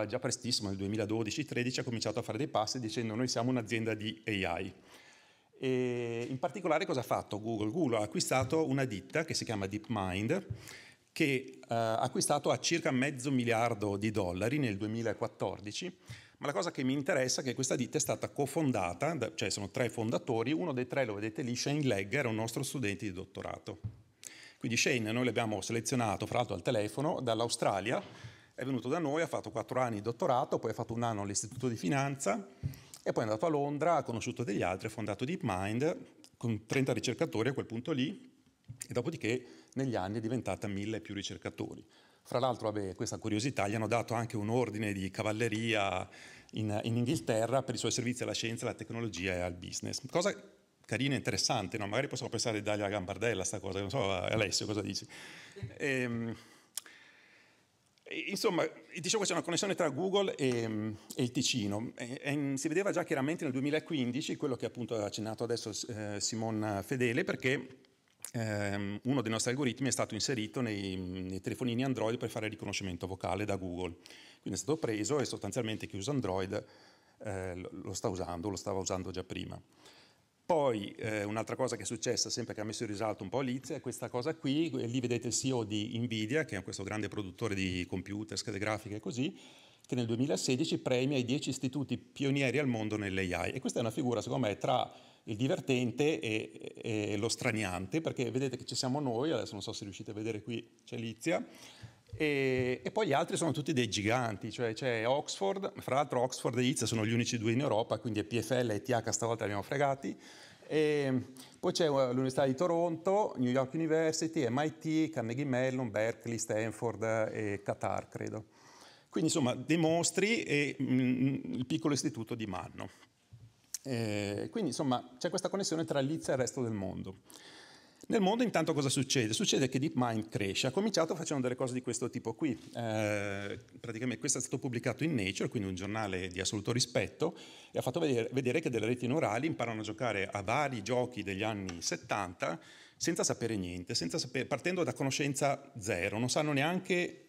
già prestissimo, nel 2012 2013 ha cominciato a fare dei passi dicendo noi siamo un'azienda di AI. E in particolare cosa ha fatto Google? Google ha acquistato una ditta che si chiama DeepMind che eh, ha acquistato a circa mezzo miliardo di dollari nel 2014, ma la cosa che mi interessa è che questa ditta è stata cofondata, cioè sono tre fondatori, uno dei tre lo vedete lì, Shane Legg, era un nostro studente di dottorato. Quindi Shane noi l'abbiamo selezionato, fra l'altro al telefono, dall'Australia, è venuto da noi, ha fatto quattro anni di dottorato, poi ha fatto un anno all'Istituto di Finanza, e poi è andato a Londra, ha conosciuto degli altri, ha fondato DeepMind con 30 ricercatori a quel punto lì e dopodiché negli anni è diventata mille più ricercatori. Fra l'altro, vabbè, questa curiosità, gli hanno dato anche un ordine di cavalleria in, in, Inghilterra per i suoi servizi alla scienza, alla tecnologia e al business. Cosa carina e interessante, no? magari possiamo pensare di dargli la gambardella sta cosa, non so Alessio cosa dici. E, ehm, Insomma, dicevo che c'è una connessione tra Google e, e il Ticino. E, e mm, si vedeva già chiaramente nel 2015, quello che appunto ha accennato adesso eh, Simon Fedele, perché eh, uno dei nostri algoritmi è stato inserito nei, nei, telefonini Android per fare riconoscimento vocale da Google. Quindi è stato preso e sostanzialmente chi usa Android eh, lo sta usando, lo stava usando già prima. Poi eh, un'altra cosa che è successa, sempre che ha messo in risalto un po' Alizia, è questa cosa qui, lì vedete il CEO di Nvidia, che è questo grande produttore di computer, schede grafiche e così, che nel 2016 premia i 10 istituti pionieri al mondo nell'AI. E questa è una figura, secondo me, tra il divertente e, e lo straniante, perché vedete che ci siamo noi, adesso non so se riuscite a vedere qui, c'è Lizia, e, e, poi gli altri sono tutti dei giganti, cioè c'è Oxford, fra l'altro Oxford e Izza sono gli unici due in Europa, quindi è PFL e TH stavolta li abbiamo fregati, e poi c'è eh, l'Università di Toronto, New York University, MIT, Carnegie Mellon, Berkeley, Stanford eh, e Qatar, credo. Quindi insomma dei mostri e mh, mm, il piccolo istituto di Manno. E, quindi insomma c'è questa connessione tra l'Izza e il resto del mondo. Nel mondo intanto cosa succede? Succede che DeepMind cresce, ha cominciato facendo delle cose di questo tipo qui, eh, praticamente questo è stato pubblicato in Nature, quindi un giornale di assoluto rispetto, e ha fatto vedere, vedere che delle reti neurali imparano a giocare a vari giochi degli anni 70 senza sapere niente, senza sapere, partendo da conoscenza zero, non sanno neanche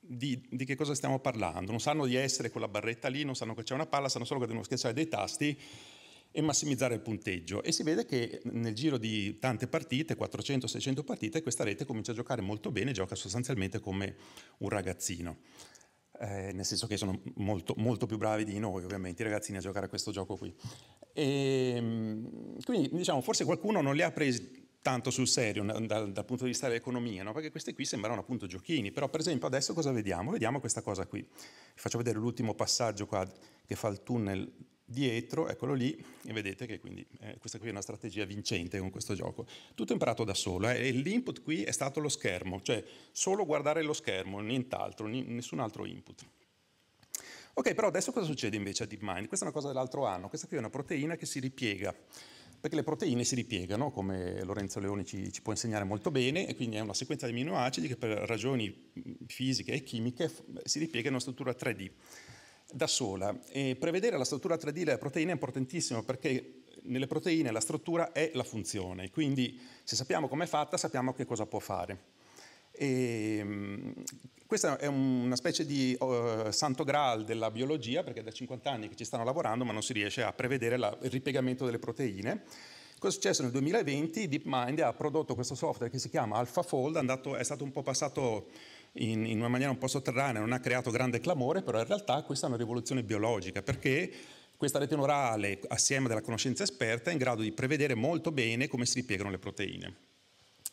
di, di, che cosa stiamo parlando, non sanno di essere quella barretta lì, non sanno che c'è una palla, sanno solo che devono schiacciare dei tasti e massimizzare il punteggio e si vede che eh, nel giro di tante partite, 400-600 partite, questa rete comincia a giocare molto bene, gioca sostanzialmente come un ragazzino. Eh, nel senso che sono molto, molto, più bravi di noi, ovviamente, i ragazzini a giocare a questo gioco qui. E, ehm, quindi, diciamo, forse qualcuno non li ha presi tanto sul serio dal, dal punto di vista dell'economia, no? perché questi qui sembrano appunto giochini, però per esempio adesso cosa vediamo? Vediamo questa cosa qui. Vi faccio vedere l'ultimo passaggio qua che fa il tunnel dietro, eccolo lì, e vedete che quindi eh, questa qui è una strategia vincente con questo gioco. Tutto imparato da solo, eh, e l'input qui è stato lo schermo, cioè solo guardare lo schermo, nient'altro, nessun altro input. Ok, però adesso cosa succede invece a DeepMind? Questa è una cosa dell'altro anno, questa qui è una proteina che si ripiega, perché le proteine si ripiegano, come Lorenzo Leoni ci, ci può insegnare molto bene, e quindi è una sequenza di aminoacidi che per ragioni fisiche e chimiche si ripiega in una struttura 3D da sola. E prevedere la struttura 3D delle proteine è importantissimo perché nelle proteine la struttura è la funzione, quindi se sappiamo com'è fatta sappiamo che cosa può fare. E, ehm, questa è una specie di uh, santo graal della biologia, perché è da 50 anni che ci stanno lavorando, ma non si riesce a prevedere la, il ripiegamento delle proteine. Cosa è successo nel 2020? DeepMind ha prodotto questo software che si chiama AlphaFold, andato, è stato un po' passato in, in una maniera un po' sotterranea, non ha creato grande clamore, però in realtà questa è una rivoluzione biologica perché questa rete neurale, assieme alla conoscenza esperta, è in grado di prevedere molto bene come si ripiegano le proteine.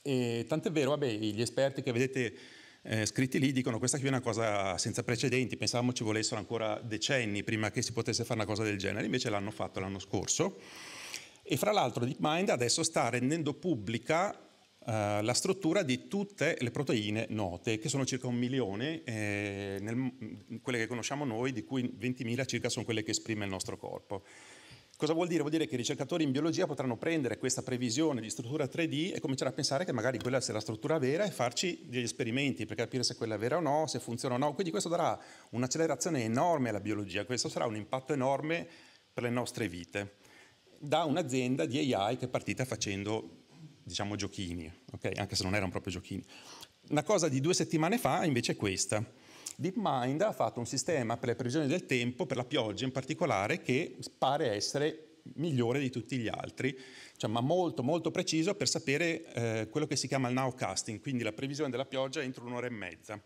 E tant'è vero, vabbè, gli esperti che vedete eh, scritti lì dicono che questa qui è una cosa senza precedenti, pensavamo ci volessero ancora decenni prima che si potesse fare una cosa del genere, invece l'hanno fatto l'anno scorso. E fra l'altro DeepMind adesso sta rendendo pubblica eh, la struttura di tutte le proteine note, che sono circa un milione, eh, nel, quelle che conosciamo noi, di cui 20.000 circa sono quelle che esprime il nostro corpo. Cosa vuol dire? Vuol dire che i ricercatori in biologia potranno prendere questa previsione di struttura 3D e cominciare a pensare che magari quella sia la struttura vera e farci degli esperimenti per capire se quella è vera o no, se funziona o no. Quindi questo darà un'accelerazione enorme alla biologia, questo sarà un impatto enorme per le nostre vite. Da un'azienda di AI che è partita facendo diciamo giochini, okay? anche se non erano proprio giochini. Una cosa di due settimane fa invece è questa. DeepMind ha fatto un sistema per le previsioni del tempo, per la pioggia in particolare, che pare essere migliore di tutti gli altri, cioè, ma molto molto preciso per sapere eh, quello che si chiama il now casting, quindi la previsione della pioggia entro un'ora e mezza,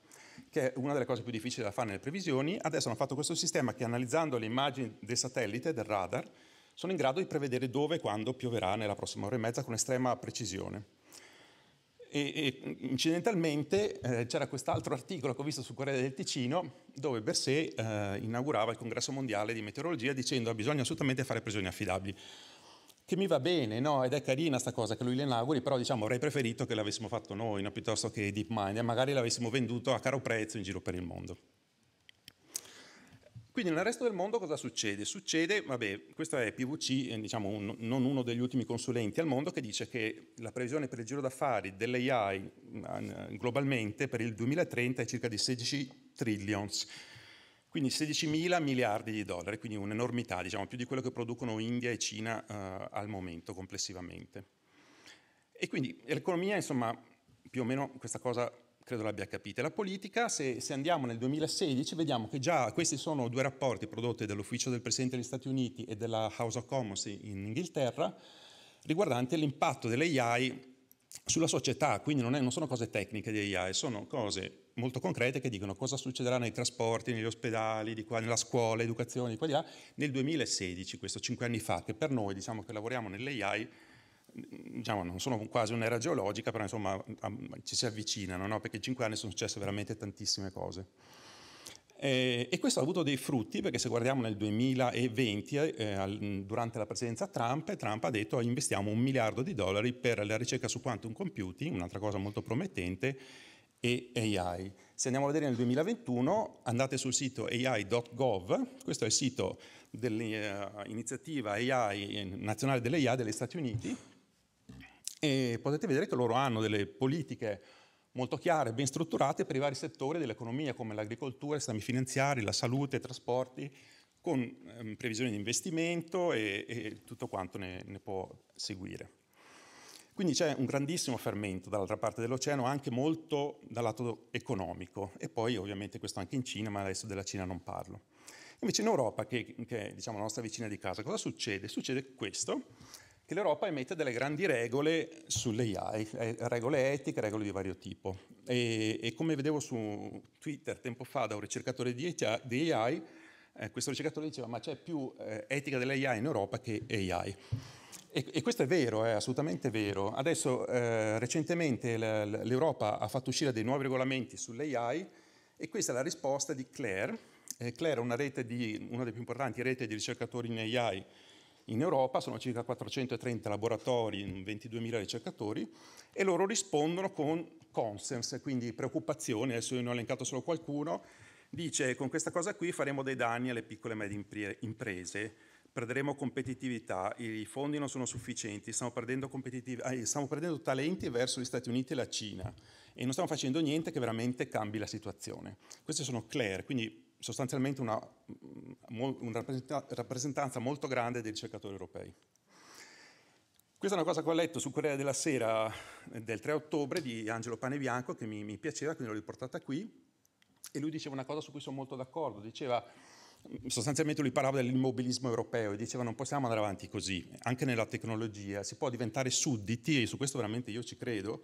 che è una delle cose più difficili da fare nelle previsioni. Adesso hanno fatto questo sistema che analizzando le immagini del satellite, del radar, sono in grado di prevedere dove e quando pioverà nella prossima ora e mezza con estrema precisione. E, e incidentalmente eh, c'era quest'altro articolo che ho visto su Corriere del Ticino dove Berset eh, inaugurava il congresso mondiale di meteorologia dicendo che ah, bisogna assolutamente fare previsioni affidabili che mi va bene, no? Ed è carina sta cosa che lui le inauguri, però diciamo avrei preferito che l'avessimo fatto noi, no? piuttosto che DeepMind, e magari l'avessimo venduto a caro prezzo in giro per il mondo. Quindi nel resto del mondo cosa succede? Succede, vabbè, questo è PwC, eh, diciamo un, non uno degli ultimi consulenti al mondo, che dice che la previsione per il giro d'affari dell'AI eh, globalmente per il 2030 è circa di 16 trillions, quindi 16 mila miliardi di dollari, quindi un'enormità, diciamo più di quello che producono India e Cina eh, al momento complessivamente. E quindi l'economia, insomma, più o meno questa cosa credo l'abbia capita. La politica, se, se, andiamo nel 2016, vediamo che già questi sono due rapporti prodotti dall'ufficio del Presidente degli Stati Uniti e della House of Commons in Inghilterra riguardanti l'impatto dell'AI sulla società, quindi non, è, non, sono cose tecniche di AI, sono cose molto concrete che dicono cosa succederà nei trasporti, negli ospedali, qua, nella scuola, educazione, di qua di là, nel 2016, questo cinque anni fa, che per noi diciamo che lavoriamo nell'AI diciamo, non sono quasi un'era geologica, però insomma ci si avvicinano, no? perché in cinque anni sono successe veramente tantissime cose. Eh, e questo ha avuto dei frutti perché se guardiamo nel 2020, eh, eh durante la presidenza Trump, Trump ha detto investiamo un miliardo di dollari per la ricerca su quantum computing, un'altra cosa molto promettente, e AI. Se andiamo a vedere nel 2021, andate sul sito ai.gov, questo è il sito dell'iniziativa eh, AI eh, nazionale dell'AI degli Stati Uniti, e potete vedere che loro hanno delle politiche molto chiare, ben strutturate per i vari settori dell'economia, come l'agricoltura, i sistemi finanziari, la salute, i trasporti, con ehm, previsioni di investimento e, e tutto quanto ne, ne, può seguire. Quindi c'è un grandissimo fermento dall'altra parte dell'oceano, anche molto dal lato economico, e poi ovviamente questo anche in Cina, ma adesso della Cina non parlo. Invece in Europa, che, che è diciamo, la nostra vicina di casa, cosa succede? Succede questo, che l'Europa emette delle grandi regole sull'AI, eh, regole etiche, regole di vario tipo. E, e, come vedevo su Twitter tempo fa da un ricercatore di AI, eh, questo ricercatore diceva ma c'è più eh, etica dell'AI in Europa che AI. E, e questo è vero, è eh, assolutamente vero. Adesso eh, recentemente l'Europa ha fatto uscire dei nuovi regolamenti sull'AI e questa è la risposta di Claire. Eh, Claire è una, di, una delle più importanti reti di ricercatori in AI in Europa, sono circa 430 laboratori, 22.000 ricercatori, e loro rispondono con consense, quindi preoccupazioni, adesso ne ho elencato solo qualcuno, dice con questa cosa qui faremo dei danni alle piccole e medie imprese, perderemo competitività, i fondi non sono sufficienti, stiamo perdendo, ah, eh, stiamo perdendo talenti verso gli Stati Uniti e la Cina e non stiamo facendo niente che veramente cambi la situazione. Queste sono Claire, quindi sostanzialmente una, mm, una, rappresentanza molto grande dei ricercatori europei. Questa è una cosa che ho letto su Corriere della Sera eh, del 3 ottobre di Angelo Panebianco che mi, mi piaceva, quindi l'ho riportata qui, e lui diceva una cosa su cui sono molto d'accordo, diceva mm, sostanzialmente lui parlava dell'immobilismo europeo e diceva non possiamo andare avanti così, anche nella tecnologia si può diventare sudditi, e su questo veramente io ci credo,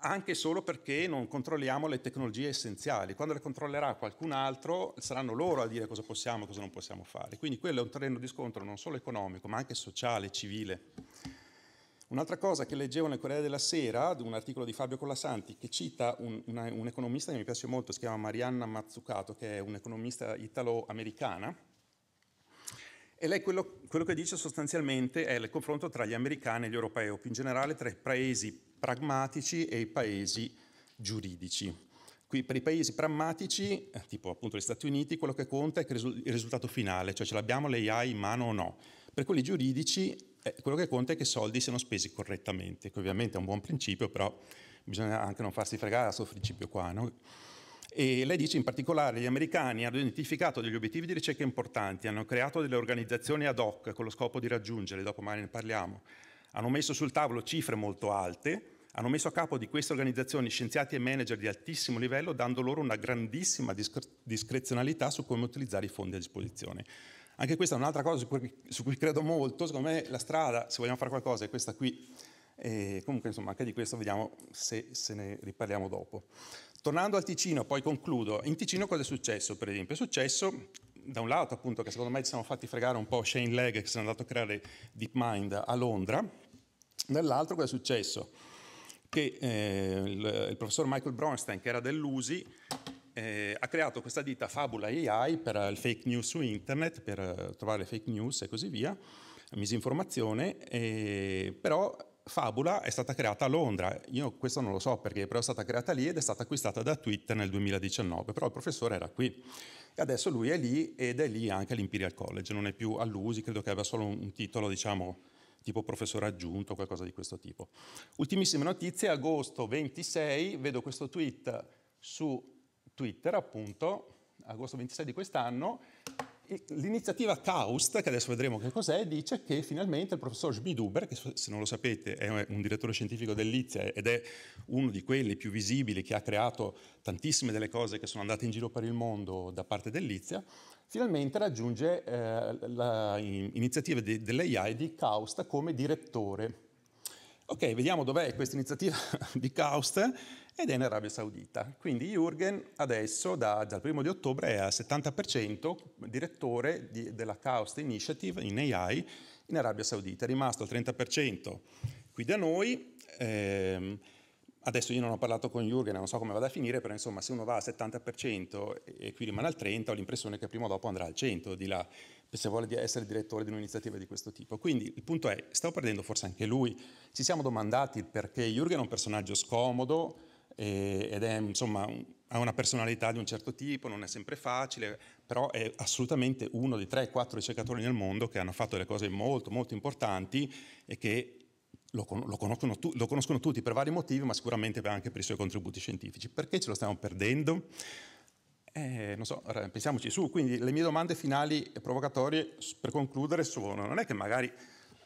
anche solo perché non controlliamo le tecnologie essenziali. Quando le controllerà qualcun altro, saranno loro a dire cosa possiamo e cosa non possiamo fare. Quindi quello è un terreno di scontro non solo economico, ma anche sociale, civile. Un'altra cosa che leggevo nel Corriere della Sera, di un articolo di Fabio Collasanti, che cita un, una, un economista che mi piace molto, si chiama Marianna Mazzucato, che è un'economista italo-americana, e lei quello, quello che dice sostanzialmente è il confronto tra gli americani e gli europei, o più in generale tra i paesi pragmatici e i paesi giuridici. Qui per i paesi pragmatici, eh, tipo appunto gli Stati Uniti, quello che conta è il risultato finale, cioè ce l'abbiamo l'AI in mano o no. Per quelli giuridici eh, quello che conta è che i soldi siano spesi correttamente, che ovviamente è un buon principio, però bisogna anche non farsi fregare da questo principio qua. No? E lei dice in particolare che gli americani hanno identificato degli obiettivi di ricerca importanti, hanno creato delle organizzazioni ad hoc con lo scopo di raggiungerli, dopo magari ne parliamo, hanno messo sul tavolo cifre molto alte, hanno messo a capo di queste organizzazioni scienziati e manager di altissimo livello, dando loro una grandissima discrezionalità su come utilizzare i fondi a disposizione. Anche questa è un'altra cosa su cui, su cui, credo molto, secondo me la strada, se vogliamo fare qualcosa, è questa qui. E comunque, insomma, anche di questo vediamo se, se ne riparliamo dopo. Tornando al Ticino, poi concludo. In Ticino cosa è successo, per esempio? È successo da un lato appunto che secondo me ci siamo fatti fregare un po' Shane Legg che si è andato a creare DeepMind a Londra, dall'altro cosa è successo? Che eh, il, il, professor Michael Bronstein che era dell'USI eh, ha creato questa ditta Fabula AI per il fake news su internet, per trovare le fake news e così via, misinformazione, eh, però Fabula è stata creata a Londra. Io questo non lo so perché però è stata creata lì ed è stata acquistata da Twitter nel 2019, però il professore era qui. E adesso lui è lì ed è lì anche all'Imperial College, non è più all'USI, credo che abbia solo un titolo, diciamo, tipo professore aggiunto, o qualcosa di questo tipo. Ultimissime notizie, agosto 26, vedo questo tweet su Twitter, appunto, agosto 26 di quest'anno, L'iniziativa KAUST, che adesso vedremo che cos'è, dice che finalmente il professor Schmidhuber, che se non lo sapete è un direttore scientifico dell'ITIA ed è uno di quelli più visibili che ha creato tantissime delle cose che sono andate in giro per il mondo da parte dell'ITIA, finalmente raggiunge eh, l'iniziativa de, dell'AI di KAUST come direttore. Ok, vediamo dov'è questa iniziativa di KAUST ed è in Arabia Saudita. Quindi Jürgen adesso da, dal primo di ottobre è al 70% direttore di, della Chaos Initiative in AI in Arabia Saudita, è rimasto al 30% qui da noi. Ehm, Adesso io non ho parlato con Jürgen, non so come vada a finire, però insomma se uno va al 70% e qui rimane al 30%, ho l'impressione che prima o dopo andrà al 100% di là, se vuole essere direttore di un'iniziativa di questo tipo. Quindi il punto è, stavo perdendo forse anche lui, ci siamo domandati perché Jürgen è un personaggio scomodo, e, ed è insomma ha una personalità di un certo tipo, non è sempre facile, però è assolutamente uno dei 3-4 ricercatori nel mondo che hanno fatto delle cose molto molto importanti e che lo, lo, conoscono tu, lo, conoscono tutti per vari motivi, ma sicuramente anche per i suoi contributi scientifici. Perché ce lo stiamo perdendo? Eh, non so, pensiamoci su. Quindi le mie domande finali e provocatorie per concludere sono, non è che magari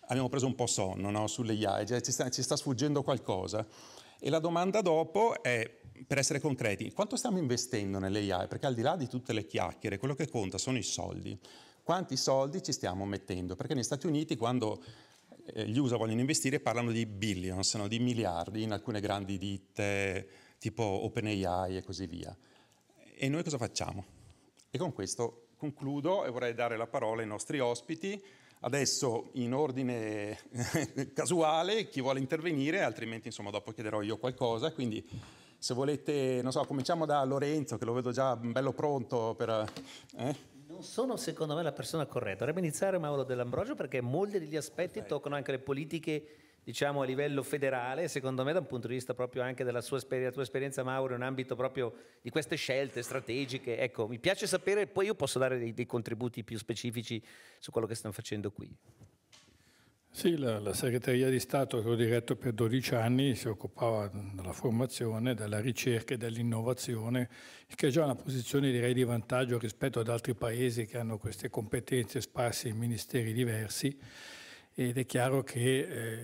abbiamo preso un po' sonno no, sulle IAE, cioè ci, ci sta sfuggendo qualcosa. E la domanda dopo è, per essere concreti, quanto stiamo investendo nell'AI? Perché al di là di tutte le chiacchiere, quello che conta sono i soldi. Quanti soldi ci stiamo mettendo? Perché negli Stati Uniti quando eh, gli USA vogliono investire parlano di billions, no? di miliardi in alcune grandi ditte tipo OpenAI e così via. E noi cosa facciamo? E con questo concludo e vorrei dare la parola ai nostri ospiti. Adesso in ordine casuale chi vuole intervenire, altrimenti insomma dopo chiederò io qualcosa, quindi se volete, non so, cominciamo da Lorenzo che lo vedo già bello pronto per... Eh? Non sono secondo me la persona corretta, dovrebbe iniziare Mauro Dell'Ambrogio perché molti degli aspetti Perfetto. toccano anche le politiche diciamo a livello federale, secondo me da un punto di vista proprio anche della, sua, della tua esperienza Mauro, un ambito proprio di queste scelte strategiche, ecco, mi piace sapere, poi io posso dare dei, dei contributi più specifici su quello che stiamo facendo qui. Sì, la, la, segreteria di Stato che ho diretto per 12 anni si occupava della formazione, della ricerca e dell'innovazione, che è già una posizione direi di vantaggio rispetto ad altri paesi che hanno queste competenze sparse in ministeri diversi ed è chiaro che eh,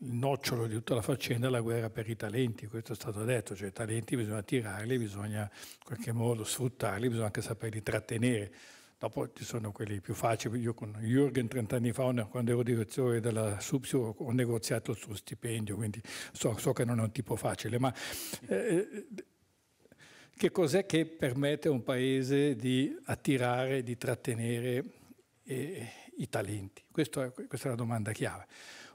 il nocciolo di tutta la faccenda è la guerra per i talenti, questo è stato detto, cioè i talenti bisogna tirarli, bisogna in qualche modo sfruttarli, bisogna anche saperli trattenere. Dopo ci sono quelli più facili, io con Jürgen 30 anni fa, quando ero direttore della Subsio, ho negoziato il suo stipendio, quindi so, so che non è un tipo facile, ma eh, eh, che cos'è che permette a un paese di attirare, di trattenere e, i talenti? Questa è, questa è la domanda chiave.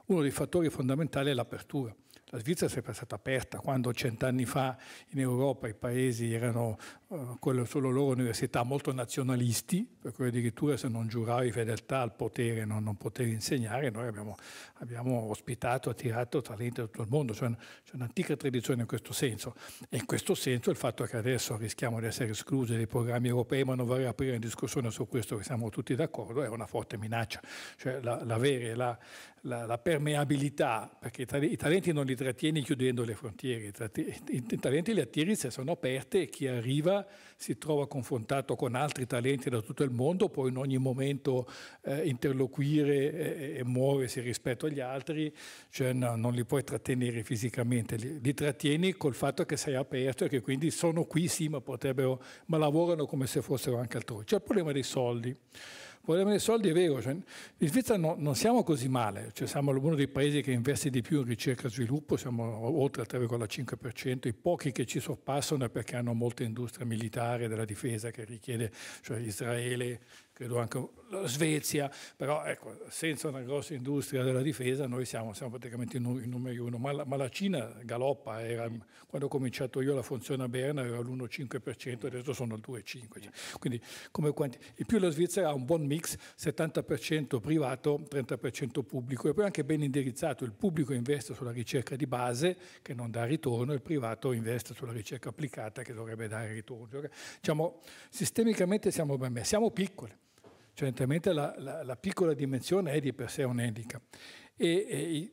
Uno dei fattori fondamentali è l'apertura. La Svizzera è sempre stata aperta, quando cent'anni fa in Europa i paesi erano eh, con solo loro università molto nazionalisti, per cui addirittura se non giuravi fedeltà al potere non, non potevi insegnare, noi abbiamo, abbiamo ospitato, attirato talenti da tutto il mondo, cioè, c'è un'antica tradizione in questo senso e in questo senso il fatto che adesso rischiamo di essere esclusi dai programmi europei, ma non vorrei aprire una discussione su questo che siamo tutti d'accordo, è una forte minaccia, cioè la, la, la, la permeabilità, perché i, talenti non li trattieni chiudendo le frontiere, i talenti li attiri se sono aperte e chi arriva si trova confrontato con altri talenti da tutto il mondo, può in ogni momento eh, interloquire e, e, muoversi rispetto agli altri, cioè no, non li puoi trattenere fisicamente, li, li, trattieni col fatto che sei aperto e che quindi sono qui sì ma, potrebbero, ma lavorano come se fossero anche altrove. C'è il problema dei soldi volevano dei soldi, è vero. Cioè, in Svizzera no, non siamo così male, cioè, siamo uno dei paesi che investe di più in ricerca e sviluppo, siamo oltre il 3,5%, i pochi che ci sorpassano è perché hanno molta industria militare della difesa che richiede, cioè Israele, credo anche la Svezia, però ecco, senza una grossa industria della difesa noi siamo, siamo praticamente il numero uno, ma la, ma la Cina galoppa, era, quando ho cominciato io la funzione a Berna era l'1,5%, adesso sono il 2,5%, quindi come quanti, in più la Svizzera ha un buon mix, 70% privato, 30% pubblico e poi anche ben indirizzato, il pubblico investe sulla ricerca di base che non dà ritorno, il privato investe sulla ricerca applicata che dovrebbe dare ritorno, cioè, diciamo sistemicamente siamo ben messi, siamo piccoli. Certamente cioè, la, la, la, piccola dimensione è di per sé un handicap. E, e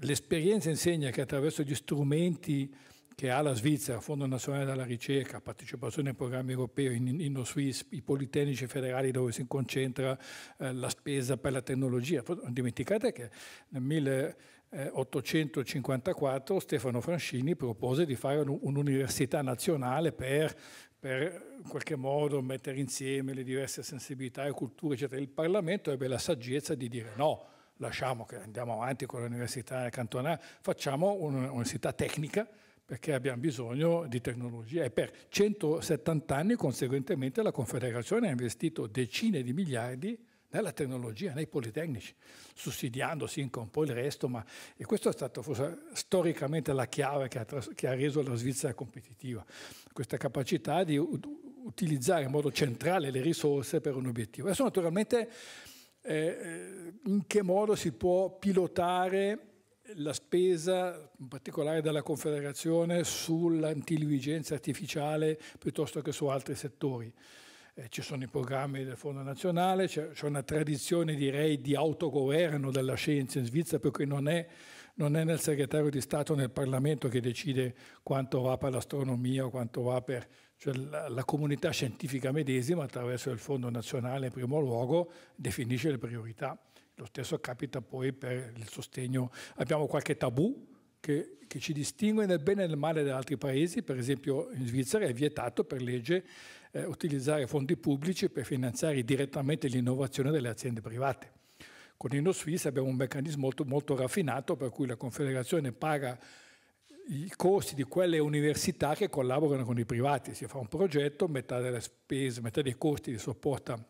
l'esperienza insegna che attraverso gli strumenti che ha la Svizzera, Fondo Nazionale della Ricerca, partecipazione ai programmi europei, in, InnoSwiss, i politecnici federali dove si concentra eh, la spesa per la tecnologia. Non dimenticate che nel 1854 Stefano Francini propose di fare un'università nazionale per per in qualche modo mettere insieme le diverse sensibilità e culture, eccetera. Il Parlamento ebbe la saggezza di dire no, lasciamo che andiamo avanti con l'università cantonale, facciamo un'università tecnica perché abbiamo bisogno di tecnologia e per 170 anni conseguentemente la Confederazione ha investito decine di miliardi nella tecnologia, nei politecnici, sussidiando Sinca un po' il resto, ma e questo è stato forse storicamente la chiave che ha, che ha reso la Svizzera competitiva questa capacità di utilizzare in modo centrale le risorse per un obiettivo. Adesso naturalmente eh, eh in che modo si può pilotare la spesa, in particolare dalla Confederazione, sull'intelligenza artificiale piuttosto che su altri settori. Eh, ci sono i programmi del Fondo Nazionale, c'è, una tradizione direi di autogoverno della scienza in Svizzera, per cui non è non è nel segretario di Stato nel Parlamento che decide quanto va per l'astronomia o quanto va per cioè la, la, comunità scientifica medesima attraverso il Fondo Nazionale in primo luogo definisce le priorità. Lo stesso capita poi per il sostegno. Abbiamo qualche tabù che, che ci distingue nel bene e nel male da altri paesi, per esempio in Svizzera è vietato per legge eh, utilizzare fondi pubblici per finanziare direttamente l'innovazione delle aziende private con InnoSwiss abbiamo un meccanismo molto, molto raffinato per cui la Confederazione paga i costi di quelle università che collaborano con i privati. Si fa un progetto, metà delle spese, metà dei costi li sopporta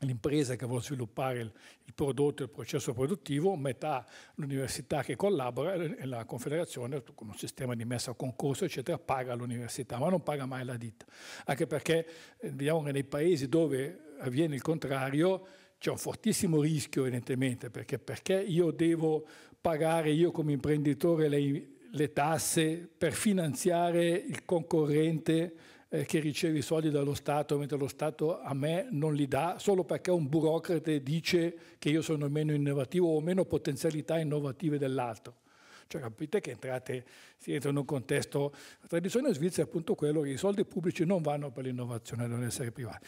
l'impresa che vuole sviluppare il, il, prodotto, il processo produttivo, metà l'università che collabora e la confederazione con un sistema di messa a concorso, eccetera, paga l'università, ma non paga mai la ditta. Anche perché eh, vediamo che nei paesi dove avviene il contrario, c'è un fortissimo rischio evidentemente perché, perché io devo pagare io come imprenditore le, le tasse per finanziare il concorrente eh, che riceve i soldi dallo Stato mentre lo Stato a me non li dà solo perché un burocrate dice che io sono meno innovativo o meno potenzialità innovative dell'altro. Cioè capite che entrate, si entra in un contesto, la tradizione Svizzera è appunto quello che i soldi pubblici non vanno per l'innovazione, devono essere privati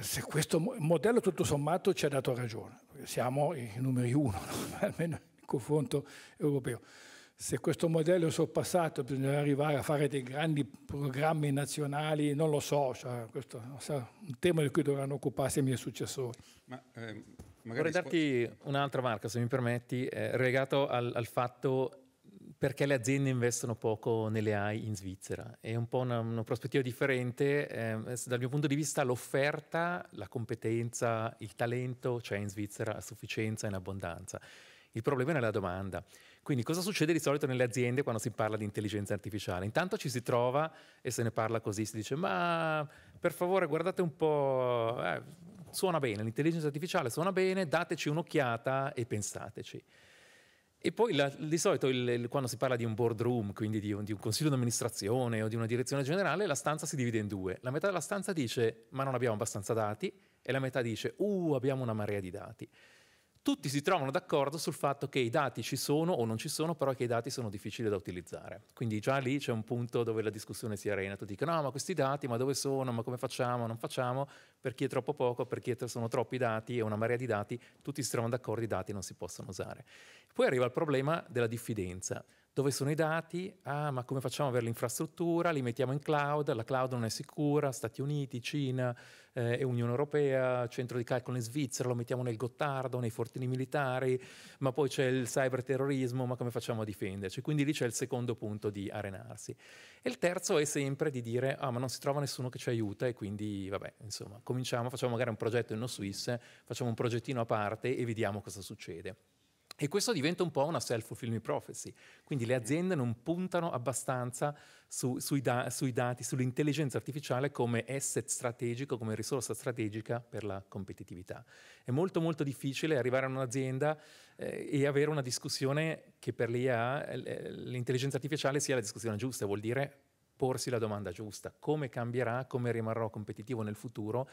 se questo modello tutto sommato ci ha dato ragione, siamo i numeri uno, no? almeno in confronto europeo. Se questo modello è sorpassato bisognerà arrivare a fare dei grandi programmi nazionali, non lo so, cioè, questo è un tema di cui dovranno occuparsi i miei successori. Ma, ehm, Vorrei darti un'altra marca, se mi permetti, eh, legato al, al fatto perché le aziende investono poco nelle AI in Svizzera. È un po' una, una prospettiva differente. Eh, dal mio punto di vista l'offerta, la competenza, il talento c'è cioè in Svizzera a sufficienza, e in abbondanza. Il problema è nella domanda. Quindi cosa succede di solito nelle aziende quando si parla di intelligenza artificiale? Intanto ci si trova e se ne parla così, si dice ma per favore guardate un po', eh, suona bene, l'intelligenza artificiale suona bene, dateci un'occhiata e pensateci. E poi la, di solito il, il, quando si parla di un boardroom, quindi di un, di un consiglio di amministrazione o di una direzione generale, la stanza si divide in due. La metà della stanza dice ma non abbiamo abbastanza dati e la metà dice uh abbiamo una marea di dati tutti si trovano d'accordo sul fatto che i dati ci sono o non ci sono, però che i dati sono difficili da utilizzare. Quindi già lì c'è un punto dove la discussione si arena, tutti dicono, no, ma questi dati, ma dove sono, ma come facciamo, non facciamo, per chi è troppo poco, per chi sono troppi dati, è una marea di dati, tutti si trovano d'accordo, i dati non si possono usare. Poi arriva il problema della diffidenza. Dove sono i dati? Ah, ma come facciamo ad avere l'infrastruttura? Li mettiamo in cloud, la cloud non è sicura, Stati Uniti, Cina eh, e Unione Europea, centro di calcolo in Svizzera, lo mettiamo nel Gottardo, nei fortini militari, ma poi c'è il cyberterrorismo, ma come facciamo a difenderci? Quindi lì c'è il secondo punto di arenarsi. E il terzo è sempre di dire, ah, ma non si trova nessuno che ci aiuta e quindi, vabbè, insomma, cominciamo, facciamo magari un progetto in No Swiss, facciamo un progettino a parte e vediamo cosa succede. E questo diventa un po' una self-fulfilling prophecy, quindi le aziende non puntano abbastanza su, sui, da, sui, dati, sull'intelligenza artificiale come asset strategico, come risorsa strategica per la competitività. È molto molto difficile arrivare a un'azienda eh, e avere una discussione che per l'IA, eh, l'intelligenza artificiale sia la discussione giusta, vuol dire porsi la domanda giusta, come cambierà, come rimarrò competitivo nel futuro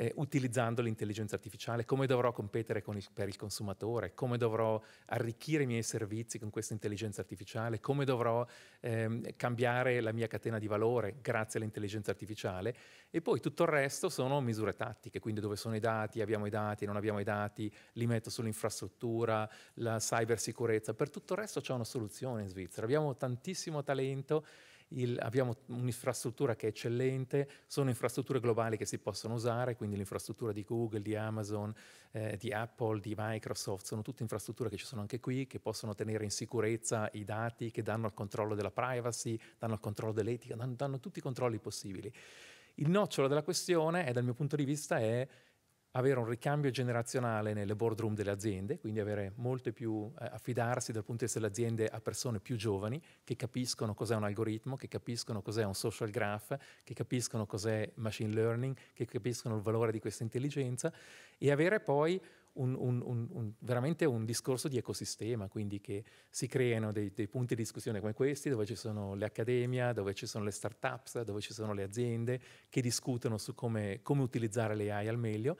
eh, utilizzando l'intelligenza artificiale, come dovrò competere il, per il consumatore, come dovrò arricchire i miei servizi con questa intelligenza artificiale, come dovrò ehm, cambiare la mia catena di valore grazie all'intelligenza artificiale e poi tutto il resto sono misure tattiche, quindi dove sono i dati, abbiamo i dati, non abbiamo i dati, li metto sull'infrastruttura, la cybersicurezza, per tutto il resto c'è una soluzione in Svizzera, abbiamo tantissimo talento il, abbiamo un'infrastruttura che è eccellente, sono infrastrutture globali che si possono usare, quindi l'infrastruttura di Google, di Amazon, eh, di Apple, di Microsoft, sono tutte infrastrutture che ci sono anche qui, che possono tenere in sicurezza i dati, che danno il controllo della privacy, danno il controllo dell'etica, danno, danno tutti i controlli possibili. Il nocciolo della questione, è, dal mio punto di vista, è avere un ricambio generazionale nelle boardroom delle aziende, quindi avere molte più eh, affidarsi dal punto di vista delle aziende a persone più giovani che capiscono cos'è un algoritmo, che capiscono cos'è un social graph, che capiscono cos'è machine learning, che capiscono il valore di questa intelligenza e avere poi un, un, un, veramente un discorso di ecosistema, quindi che si creano dei, dei, punti di discussione come questi, dove ci sono le accademia, dove ci sono le start-ups, dove ci sono le aziende che discutono su come, come utilizzare le AI al meglio.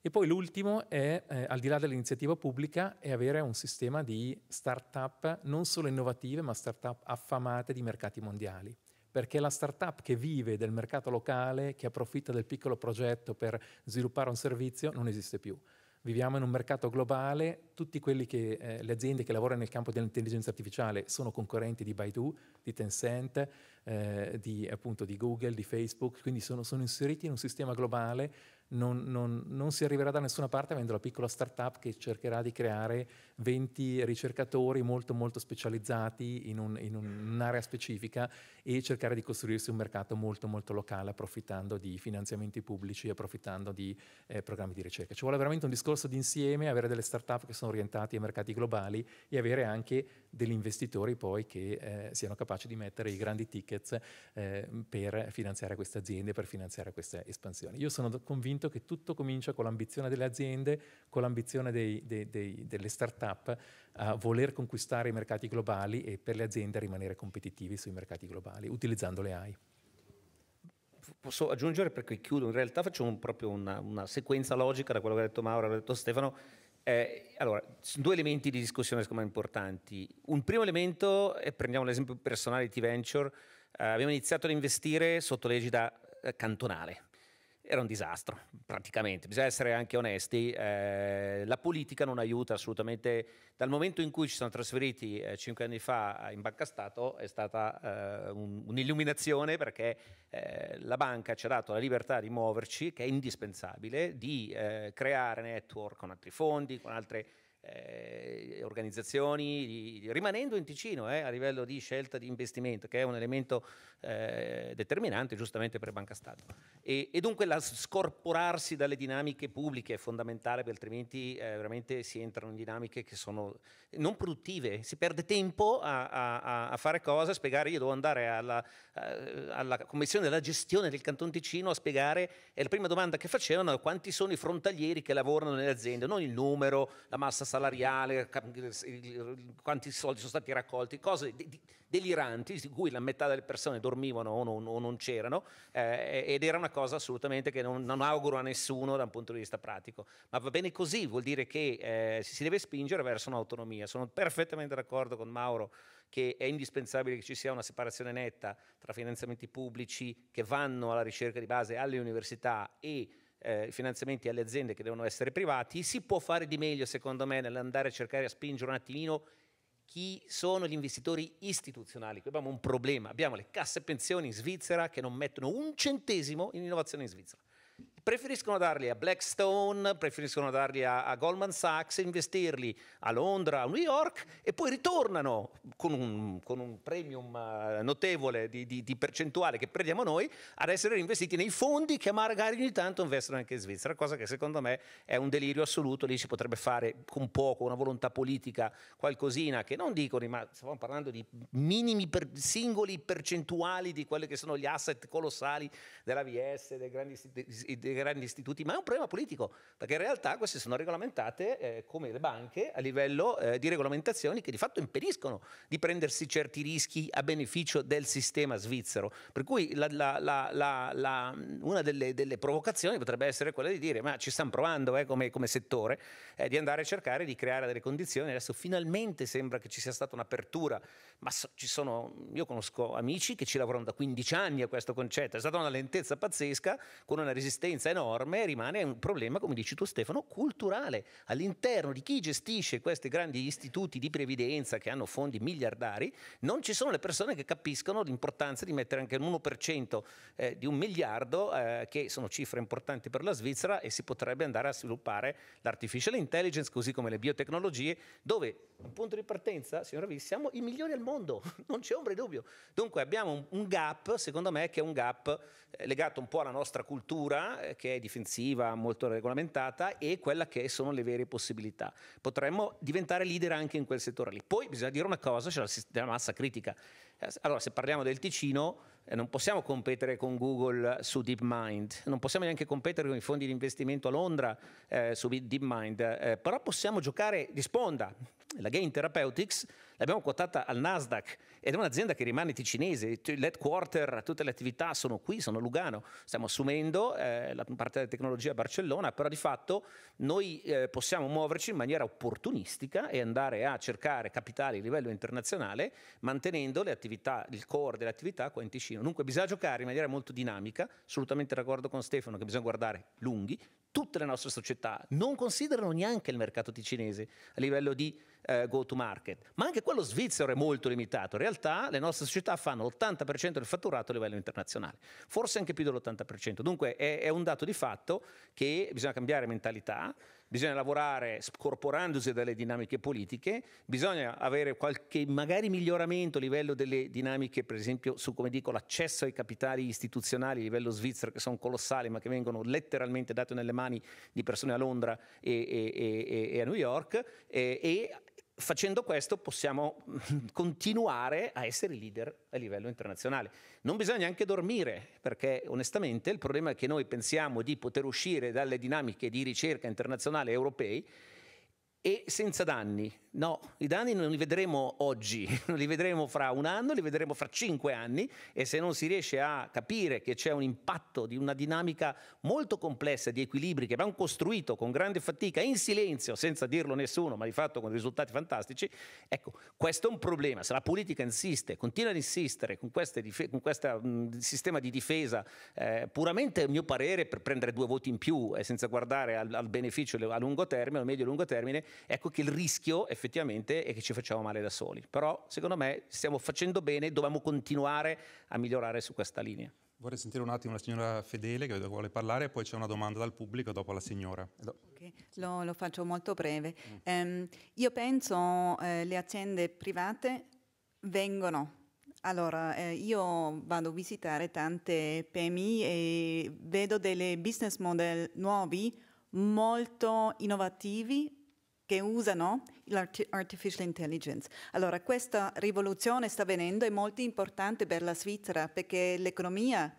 E poi l'ultimo è, eh, al di là dell'iniziativa pubblica, è avere un sistema di start-up non solo innovative, ma start-up affamate di mercati mondiali perché la startup che vive del mercato locale, che approfitta del piccolo progetto per sviluppare un servizio, non esiste più. Viviamo in un mercato globale, tutte eh, le aziende che lavorano nel campo dell'intelligenza artificiale sono concorrenti di Baidu, di Tencent, eh, di, appunto, di, Google, di Facebook, quindi sono, sono inseriti in un sistema globale, non, non, non si arriverà da nessuna parte avendo la piccola startup che cercherà di creare 20 ricercatori molto molto specializzati in, un, in un'area specifica e cercare di costruirsi un mercato molto molto locale approfittando di finanziamenti pubblici, approfittando di eh, programmi di ricerca. Ci vuole veramente un discorso d'insieme, avere delle start-up che sono orientate ai mercati globali e avere anche degli investitori poi che eh, siano capaci di mettere i grandi tickets eh, per finanziare queste aziende, per finanziare queste espansioni. Io sono convinto che tutto comincia con l'ambizione delle aziende, con l'ambizione dei, dei, dei, delle start-up startup a eh, voler conquistare i mercati globali e per le aziende a rimanere competitivi sui mercati globali utilizzando le AI. Posso aggiungere perché chiudo, in realtà faccio un, proprio una, una, sequenza logica da quello che ha detto Mauro e ha detto Stefano. Eh, allora, due elementi di discussione secondo me importanti. Un primo elemento, e prendiamo l'esempio personale di T-Venture, eh, abbiamo iniziato ad investire sotto l'egida eh, cantonale, era un disastro, praticamente. Bisogna essere anche onesti. Eh, la politica non aiuta assolutamente. Dal momento in cui ci sono trasferiti eh, cinque anni fa eh, in Banca Stato è stata eh, un, un'illuminazione perché eh, la banca ci ha dato la libertà di muoverci, che è indispensabile, di eh, creare network con altri fondi, con altre eh, organizzazioni, rimanendo in Ticino eh, a livello di scelta di investimento, che è un elemento eh, determinante giustamente per Banca Stato. E, e, dunque la scorporarsi dalle dinamiche pubbliche è fondamentale, perché altrimenti eh, veramente si entrano in dinamiche che sono non produttive, si perde tempo a, a, a fare cosa, a spiegare, io devo andare alla, eh, alla Commissione della gestione del Canton Ticino a spiegare, e la prima domanda che facevano quanti sono i frontalieri che lavorano nelle aziende, non il numero, la massa salariale, salariale, quanti soldi sono stati raccolti, cose deliranti di cui la metà delle persone dormivano o non, o non c'erano eh, ed era una cosa assolutamente che non, non, auguro a nessuno da un punto di vista pratico. Ma va bene così, vuol dire che eh, si deve spingere verso un'autonomia. Sono perfettamente d'accordo con Mauro che è indispensabile che ci sia una separazione netta tra finanziamenti pubblici che vanno alla ricerca di base alle università e eh, finanziamenti alle aziende che devono essere privati, si può fare di meglio secondo me nell'andare a cercare a spingere un attimino chi sono gli investitori istituzionali. Qui abbiamo un problema, abbiamo le casse pensioni in Svizzera che non mettono un centesimo in innovazione in Svizzera preferiscono darli a Blackstone, preferiscono darli a, a Goldman Sachs, investirli a Londra, a New York e poi ritornano con un, con un premium eh, notevole di, di, di, percentuale che prendiamo noi ad essere reinvestiti nei fondi che magari ogni tanto investono anche in Svizzera, cosa che secondo me è un delirio assoluto, lì si potrebbe fare con poco, una volontà politica, qualcosina che non dicono, ma stiamo parlando di minimi per, singoli percentuali di quelli che sono gli asset colossali della VS, dei grandi, dei, dei grandi istituti, ma è un problema politico, perché in realtà queste sono regolamentate eh, come le banche a livello eh, di regolamentazioni che di fatto impediscono di prendersi certi rischi a beneficio del sistema svizzero. Per cui la, la, la, una delle, delle, provocazioni potrebbe essere quella di dire ma ci stanno provando eh, come, come, settore, eh, di andare a cercare di creare delle condizioni. Adesso finalmente sembra che ci sia stata un'apertura, ma so, ci sono, io conosco amici che ci lavorano da 15 anni a questo concetto, è stata una lentezza pazzesca con una resistenza differenza enorme rimane un problema, come dici tu Stefano, culturale. All'interno di chi gestisce questi grandi istituti di previdenza che hanno fondi miliardari, non ci sono le persone che capiscono l'importanza di mettere anche l'1% eh, di un miliardo, eh, che sono cifre importanti per la Svizzera, e si potrebbe andare a sviluppare l'artificial intelligence, così come le biotecnologie, dove un punto di partenza, signora Viss, siamo i migliori al mondo, non c'è ombra di dubbio. Dunque abbiamo un, gap, secondo me, che è un gap eh, legato un po' alla nostra cultura, che è difensiva, molto regolamentata, e quella che sono le vere possibilità. Potremmo diventare leader anche in quel settore lì. Poi bisogna dire una cosa, c'è cioè la massa critica. Eh, allora, se parliamo del Ticino, eh, non possiamo competere con Google su DeepMind, non possiamo neanche competere con i fondi di investimento a Londra eh, su DeepMind, eh, però possiamo giocare di sponda. La Gain Therapeutics l'abbiamo quotata al Nasdaq ed è un'azienda che rimane ticinese, l'headquarter, tutte le attività sono qui, sono a Lugano, stiamo assumendo eh, la parte della tecnologia a Barcellona, però di fatto noi eh, possiamo muoverci in maniera opportunistica e andare a cercare capitali a livello internazionale mantenendo le attività, il core delle attività qua in Ticino. Dunque bisogna giocare in maniera molto dinamica, assolutamente d'accordo con Stefano che bisogna guardare lunghi, tutte le nostre società non considerano neanche il mercato ticinese a livello di eh, go to market, ma anche quello svizzero è molto limitato. In realtà le nostre società fanno l'80% del fatturato a livello internazionale, forse anche più dell'80%. Dunque è, è un dato di fatto che bisogna cambiare mentalità, bisogna lavorare scorporandosi dalle dinamiche politiche, bisogna avere qualche magari miglioramento a livello delle dinamiche, per esempio su come dico l'accesso ai capitali istituzionali a livello svizzero che sono colossali ma che vengono letteralmente date nelle mani di persone a Londra e, e, e, e a New York eh, e facendo questo possiamo continuare a essere leader a livello internazionale. Non bisogna anche dormire, perché onestamente il problema è che noi pensiamo di poter uscire dalle dinamiche di ricerca internazionale europei e senza danni. No, i danni non li vedremo oggi, non li vedremo fra un anno, li vedremo fra cinque anni e se non si riesce a capire che c'è un impatto di una dinamica molto complessa di equilibri che abbiamo costruito con grande fatica, in silenzio, senza dirlo a nessuno, ma di fatto con risultati fantastici, ecco, questo è un problema. Se la politica insiste, continua ad insistere con questo sistema di difesa, eh, puramente a mio parere per prendere due voti in più e eh, senza guardare al, al beneficio a lungo termine, al medio e lungo termine, ecco che il rischio effettivamente è che ci facciamo male da soli. Però secondo me stiamo facendo bene, dobbiamo continuare a migliorare su questa linea. Vorrei sentire un attimo la signora Fedele che vuole parlare, poi c'è una domanda dal pubblico dopo la signora. Okay. Lo, lo, faccio molto breve. Mm. Um, io penso eh, le aziende private vengono allora, eh, io vado a visitare tante PMI e vedo delle business model nuovi molto innovativi, che usano l'artificial intelligence. Allora questa rivoluzione sta avvenendo, è molto importante per la Svizzera perché l'economia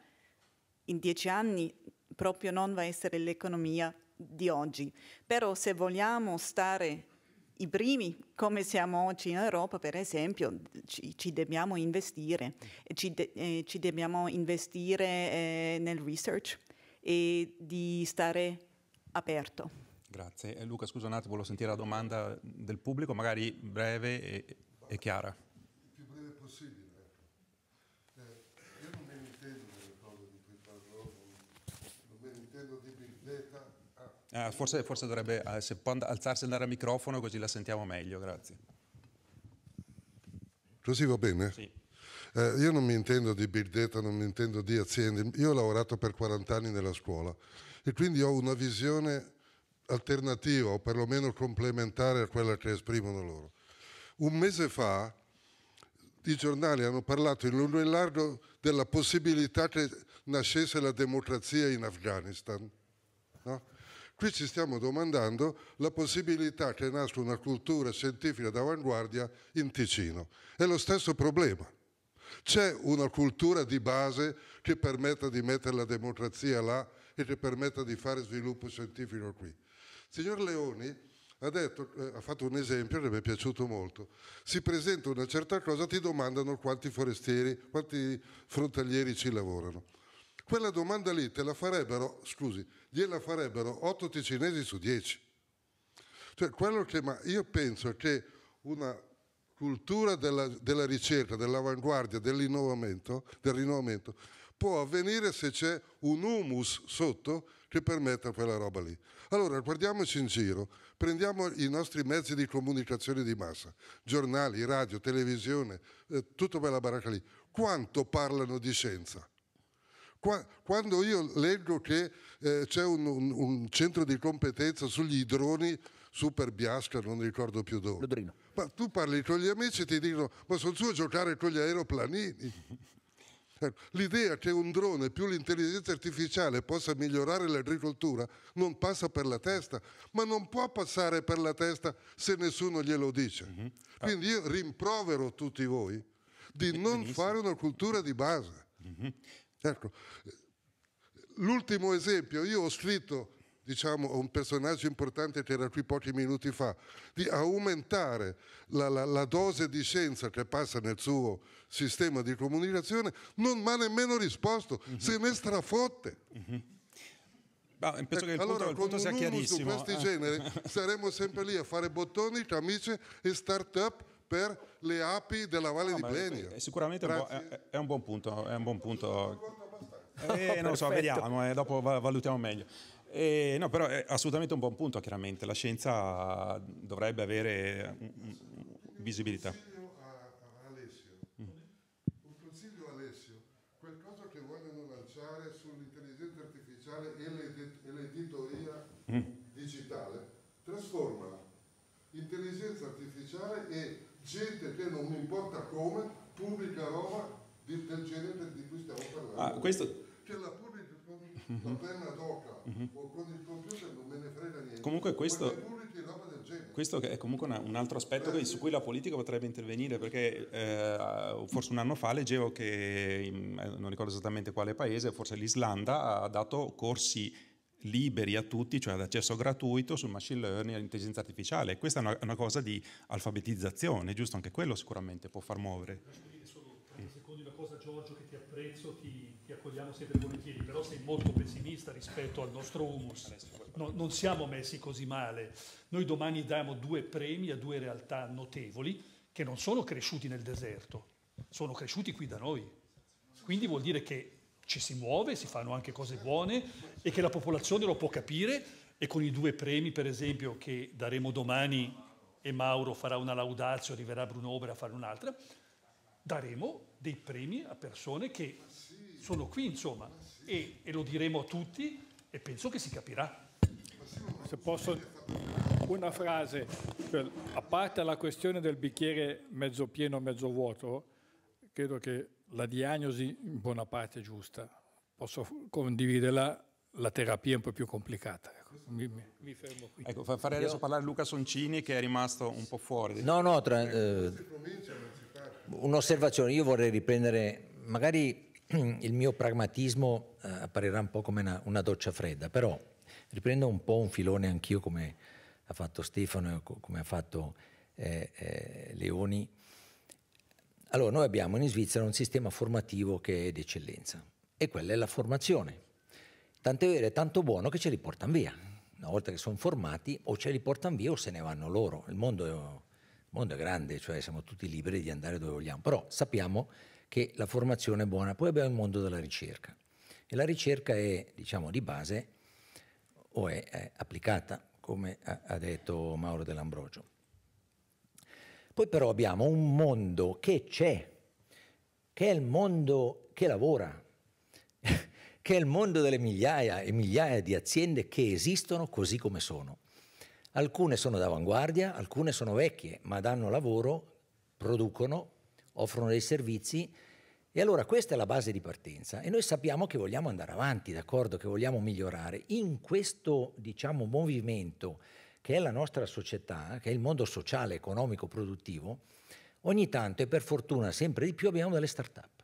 in dieci anni proprio non va a essere l'economia di oggi. Però se vogliamo stare i primi come siamo oggi in Europa, per esempio, ci, ci dobbiamo investire, ci, de, eh, ci dobbiamo investire eh, nel research e di stare aperto. Grazie. Eh, Luca, scusa un attimo, volevo sentire la domanda del pubblico, magari breve e, e chiara. Il più breve possibile. Eh, io non me ne intendo delle cose di cui parlo, non me ne intendo di Big Data. Ah. Eh, forse, forse, dovrebbe, eh, se può alzarsi e andare al microfono così la sentiamo meglio, grazie. Così va bene? Sì. Eh, io non mi intendo di big data, non mi intendo di aziende, io ho lavorato per 40 anni nella scuola e quindi ho una visione alternativa o perlomeno complementare a quella che esprimono loro. Un mese fa i giornali hanno parlato in lungo e in largo della possibilità che nascesse la democrazia in Afghanistan. No? Qui ci stiamo domandando la possibilità che nasca una cultura scientifica d'avanguardia in Ticino. È lo stesso problema. C'è una cultura di base che permetta di mettere la democrazia là e che permetta di fare sviluppo scientifico qui signor Leoni ha, detto, eh, ha fatto un esempio che mi è piaciuto molto. Si presenta una certa cosa, ti domandano quanti forestieri, quanti frontalieri ci lavorano. Quella domanda lì te la farebbero, scusi, gliela farebbero 8 ticinesi su 10. Cioè, quello che, ma io penso che una cultura della, della ricerca, dell'avanguardia, dell'innovamento, del rinnovamento, può avvenire se c'è un humus sotto che permetta quella roba lì. Allora guardiamoci in giro, prendiamo i nostri mezzi di comunicazione di massa, giornali, radio, televisione, eh, tutto quella baracca lì. Quanto parlano di scienza? quando io leggo che eh, c'è un, un, un, centro di competenza sugli droni, Super Biasca, non ricordo più dove. Lodrino. Ma tu parli con gli amici e ti dicono: Ma sono su a giocare con gli aeroplanini. L'idea che un drone più l'intelligenza artificiale possa migliorare l'agricoltura non passa per la testa, ma non può passare per la testa se nessuno glielo dice. Mm -hmm. Quindi io rimprovero tutti voi di non benissimo. fare una cultura di base. Mm -hmm. ecco. L'ultimo esempio, io ho scritto diciamo, un personaggio importante che era qui pochi minuti fa, di aumentare la, la, la dose di scienza che passa nel suo sistema di comunicazione, non mi ha nemmeno risposto, mm-hmm. se ne strafotte. Mm-hmm. penso ecco, che il allora, punto, il punto sia chiarissimo. Su questi eh. generi saremo sempre lì a fare bottoni, camicie e start-up per le api della Valle no, ah, di Plenia. Sicuramente un buo, è, è, un buon punto. È un buon punto. Eh, non lo so, vediamo, eh, dopo valutiamo meglio. Eh, no, però è assolutamente un buon punto, chiaramente. La scienza dovrebbe avere visibilità. trasforma intelligenza artificiale e gente che non mi importa come pubblica roba di, del genere di cui stiamo parlando. Ah, questo... Che la pubblica con mm-hmm. la penna d'oca mm-hmm. o con il computer non me ne frega niente. Comunque questo... Questo è comunque una, un altro aspetto che, su cui la politica potrebbe intervenire, perché eh, forse un anno fa leggevo che, in, eh, non ricordo esattamente quale paese, forse l'Islanda ha dato corsi liberi a tutti, cioè ad accesso gratuito sul machine learning e all'intelligenza artificiale. E questa è una, una, cosa di alfabetizzazione, giusto? Anche quello sicuramente può far muovere. Secondo una cosa Giorgio che ti apprezzo, ti, ti accogliamo sempre volentieri, però sei molto pessimista rispetto al nostro humus. No, non siamo messi così male. Noi domani diamo due premi a due realtà notevoli che non sono cresciuti nel deserto, sono cresciuti qui da noi. Quindi vuol dire che ci si muove, si fanno anche cose buone e che la popolazione lo può capire e con i due premi, per esempio, che daremo domani e Mauro farà una laudazio, arriverà Bruno Obera a fare un'altra, daremo dei premi a persone che sono qui, insomma, e, e lo diremo a tutti e penso che si capirà. Se posso una frase, cioè, a parte la questione del bicchiere mezzo pieno, mezzo vuoto, credo che la diagnosi in buona parte è giusta, posso condividerla la terapia è un po' più complicata. Ecco. Mi, mi fermo qui. Ecco, farei adesso parlare Luca Soncini che è rimasto un po' fuori. No, no, tra, eh. eh, un'osservazione. Io vorrei riprendere, magari il mio pragmatismo eh, apparirà un po' come una, una doccia fredda, però riprendo un po' un filone anch'io come ha fatto Stefano, e come ha fatto eh, eh, Leoni. Allora, noi abbiamo in Svizzera un sistema formativo che è d'eccellenza e quella è la formazione Tant'è vero, è tanto buono che ce li portano via. Una volta che sono formati, o ce li portano via o se ne vanno loro. Il mondo, il mondo è grande, cioè siamo tutti liberi di andare dove vogliamo. Però sappiamo che la formazione è buona. Poi abbiamo il mondo della ricerca. E la ricerca è, diciamo, di base o è, è applicata, come ha detto Mauro Dell'Ambrogio. Poi però abbiamo un mondo che c'è, che è il mondo che lavora, che è il mondo delle migliaia e migliaia di aziende che esistono così come sono. Alcune sono d'avanguardia, alcune sono vecchie, ma danno lavoro, producono, offrono dei servizi e allora questa è la base di partenza e noi sappiamo che vogliamo andare avanti, d'accordo, che vogliamo migliorare. In questo, diciamo, movimento che è la nostra società, che è il mondo sociale, economico, produttivo, ogni tanto e per fortuna sempre di più abbiamo delle start-up.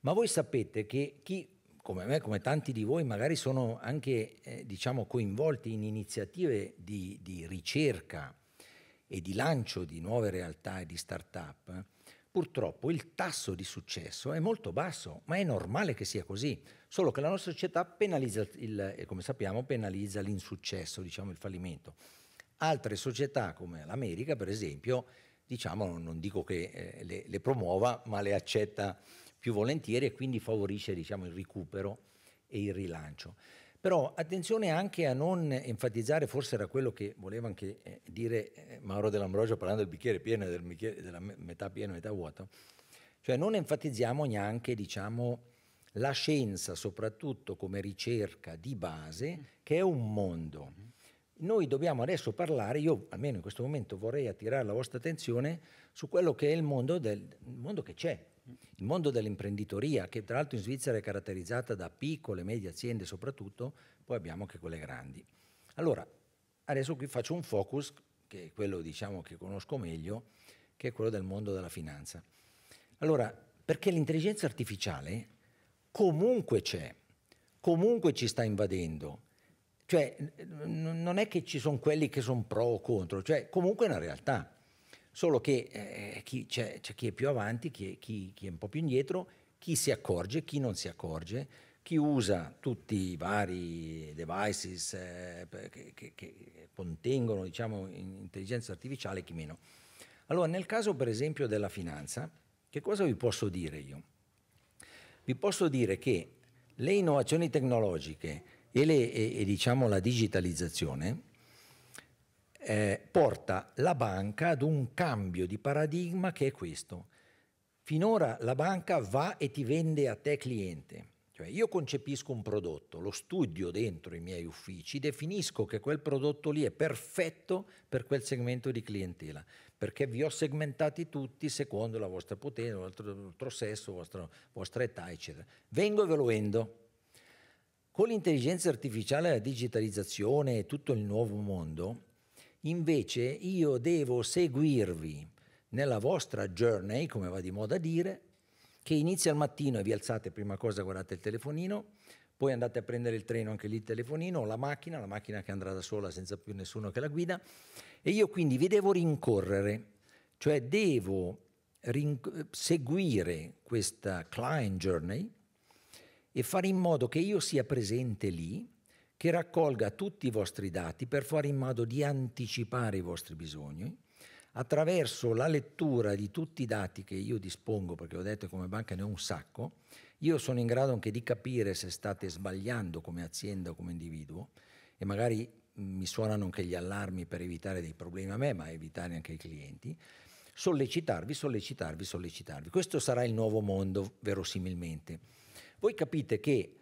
Ma voi sapete che chi come me, come tanti di voi, magari sono anche eh, diciamo coinvolti in iniziative di, di, ricerca e di lancio di nuove realtà e di start-up, purtroppo il tasso di successo è molto basso, ma è normale che sia così, solo che la nostra società penalizza, il, eh, come sappiamo, penalizza l'insuccesso, diciamo il fallimento. Altre società come l'America, per esempio, diciamo, non dico che eh, le, le promuova, ma le accetta più volentieri e quindi favorisce diciamo, il recupero e il rilancio. Però attenzione anche a non enfatizzare, forse era quello che voleva anche eh, dire eh, Mauro Dell'Ambrogio parlando del bicchiere pieno e del della metà pieno e metà vuoto, cioè non enfatizziamo neanche diciamo, la scienza soprattutto come ricerca di base mm. che è un mondo. Mm-hmm. Noi dobbiamo adesso parlare, io almeno in questo momento vorrei attirare la vostra attenzione su quello che è il mondo, del, il mondo che c'è, il mondo dell'imprenditoria, che tra l'altro in Svizzera è caratterizzata da piccole e medie aziende soprattutto, poi abbiamo anche quelle grandi. Allora, adesso qui faccio un focus, che è quello diciamo, che conosco meglio, che è quello del mondo della finanza. Allora, perché l'intelligenza artificiale comunque c'è, comunque ci sta invadendo, cioè non è che ci sono quelli che sono pro o contro, cioè comunque è una realtà solo che eh, c'è, chi è più avanti, chi, chi, chi è un po' più indietro, chi si accorge, chi non si accorge, chi usa tutti i vari devices eh, che, che, che, contengono diciamo, intelligenza artificiale e chi meno. Allora, nel caso per esempio della finanza, che cosa vi posso dire io? Vi posso dire che le innovazioni tecnologiche e, le, e, e diciamo, la digitalizzazione eh, porta la banca ad un cambio di paradigma che è questo. Finora la banca va e ti vende a te cliente. Cioè io concepisco un prodotto, lo studio dentro i miei uffici, definisco che quel prodotto lì è perfetto per quel segmento di clientela, perché vi ho segmentati tutti secondo la vostra potenza, il vostro, vostro sesso, la vostra, vostra età, eccetera. Vengo e ve lo vendo. Con l'intelligenza artificiale, la digitalizzazione e tutto il nuovo mondo, Invece io devo seguirvi nella vostra journey, come va di moda dire, che inizia al mattino e vi alzate prima cosa, guardate il telefonino, poi andate a prendere il treno, anche lì il telefonino, o la macchina, la macchina che andrà da sola senza più nessuno che la guida, e io quindi vi devo rincorrere, cioè devo rinc- seguire questa client journey e fare in modo che io sia presente lì che raccolga tutti i vostri dati per fare in modo di anticipare i vostri bisogni attraverso la lettura di tutti i dati che io dispongo, perché ho detto come banca ne ho un sacco, io sono in grado anche di capire se state sbagliando come azienda o come individuo e magari mm, mi suonano anche gli allarmi per evitare dei problemi a me, ma evitare anche ai clienti. Sollecitarvi, sollecitarvi, sollecitarvi. Questo sarà il nuovo mondo, verosimilmente. Voi capite che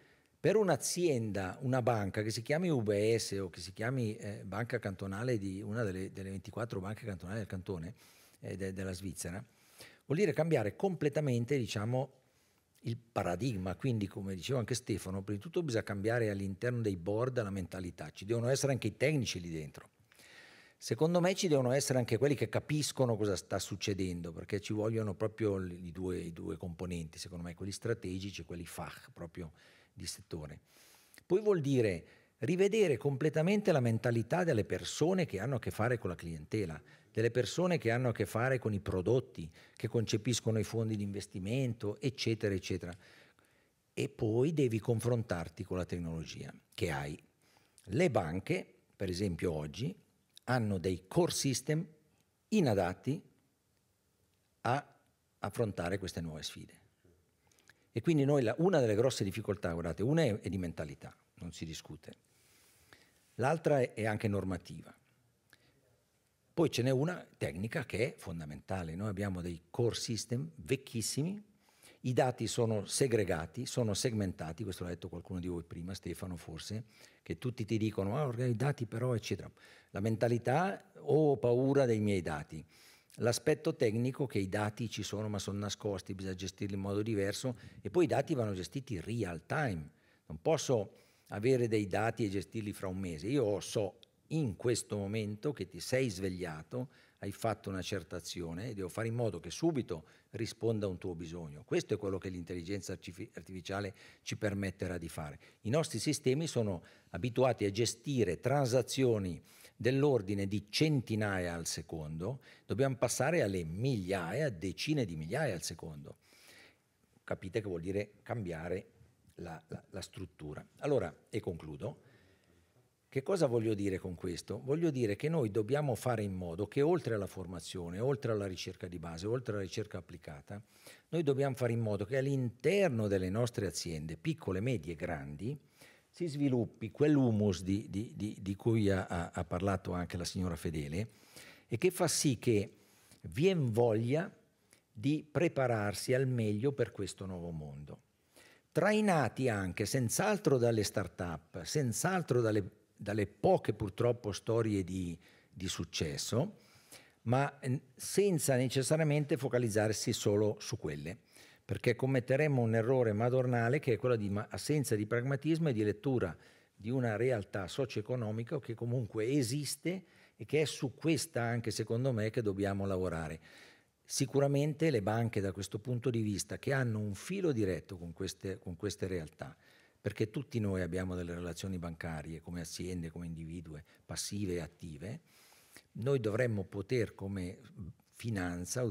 per un'azienda, una banca che si chiami UBS o che si chiami eh, banca cantonale di una delle, delle 24 banche cantonali del cantone eh, de, della Svizzera, vuol dire cambiare completamente diciamo, il paradigma. Quindi, come diceva anche Stefano, prima di tutto bisogna cambiare all'interno dei board la mentalità, ci devono essere anche i tecnici lì dentro. Secondo me ci devono essere anche quelli che capiscono cosa sta succedendo, perché ci vogliono proprio i due, i due componenti, secondo me, quelli strategici e quelli FAC, proprio di settore. Poi vuol dire rivedere completamente la mentalità delle persone che hanno a che fare con la clientela, delle persone che hanno a che fare con i prodotti, che concepiscono i fondi di investimento, eccetera, eccetera. E poi devi confrontarti con la tecnologia che hai. Le banche, per esempio oggi, hanno dei core system inadatti a affrontare queste nuove sfide. E quindi noi la, una delle grosse difficoltà, guardate, una è, è di mentalità, non si discute. L'altra è, è anche normativa. Poi ce n'è una tecnica che è fondamentale. Noi abbiamo dei core system vecchissimi, i dati sono segregati, sono segmentati, questo l'ha detto qualcuno di voi prima, Stefano forse, che tutti ti dicono, ah, i dati però, eccetera. La mentalità, ho oh, paura dei miei dati l'aspetto tecnico che i dati ci sono ma sono nascosti, bisogna gestirli in modo diverso e poi i dati vanno gestiti real time, non posso avere dei dati e gestirli fra un mese, io so in questo momento che ti sei svegliato, hai fatto una certa azione e devo fare in modo che subito risponda a un tuo bisogno. Questo è quello che l'intelligenza artificiale ci permetterà di fare. I nostri sistemi sono abituati a gestire transazioni dell'ordine di centinaia al secondo, dobbiamo passare alle migliaia, decine di migliaia al secondo. Capite che vuol dire cambiare la, la, la struttura. Allora, e concludo, che cosa voglio dire con questo? Voglio dire che noi dobbiamo fare in modo che oltre alla formazione, oltre alla ricerca di base, oltre alla ricerca applicata, noi dobbiamo fare in modo che all'interno delle nostre aziende, piccole, medie grandi, si sviluppi quell'humus di, di, di, di cui ha, ha, parlato anche la signora Fedele e che fa sì che vien voglia di prepararsi al meglio per questo nuovo mondo. Trainati anche senz'altro dalle start-up, senz'altro dalle, dalle poche purtroppo storie di, di successo, ma senza necessariamente focalizzarsi solo su quelle perché commetteremmo un errore madornale che è quello di assenza di pragmatismo e di lettura di una realtà socio-economica che comunque esiste e che è su questa anche secondo me che dobbiamo lavorare. Sicuramente le banche da questo punto di vista che hanno un filo diretto con queste, con queste realtà, perché tutti noi abbiamo delle relazioni bancarie come aziende, come individui, passive e attive, noi dovremmo poter come finanza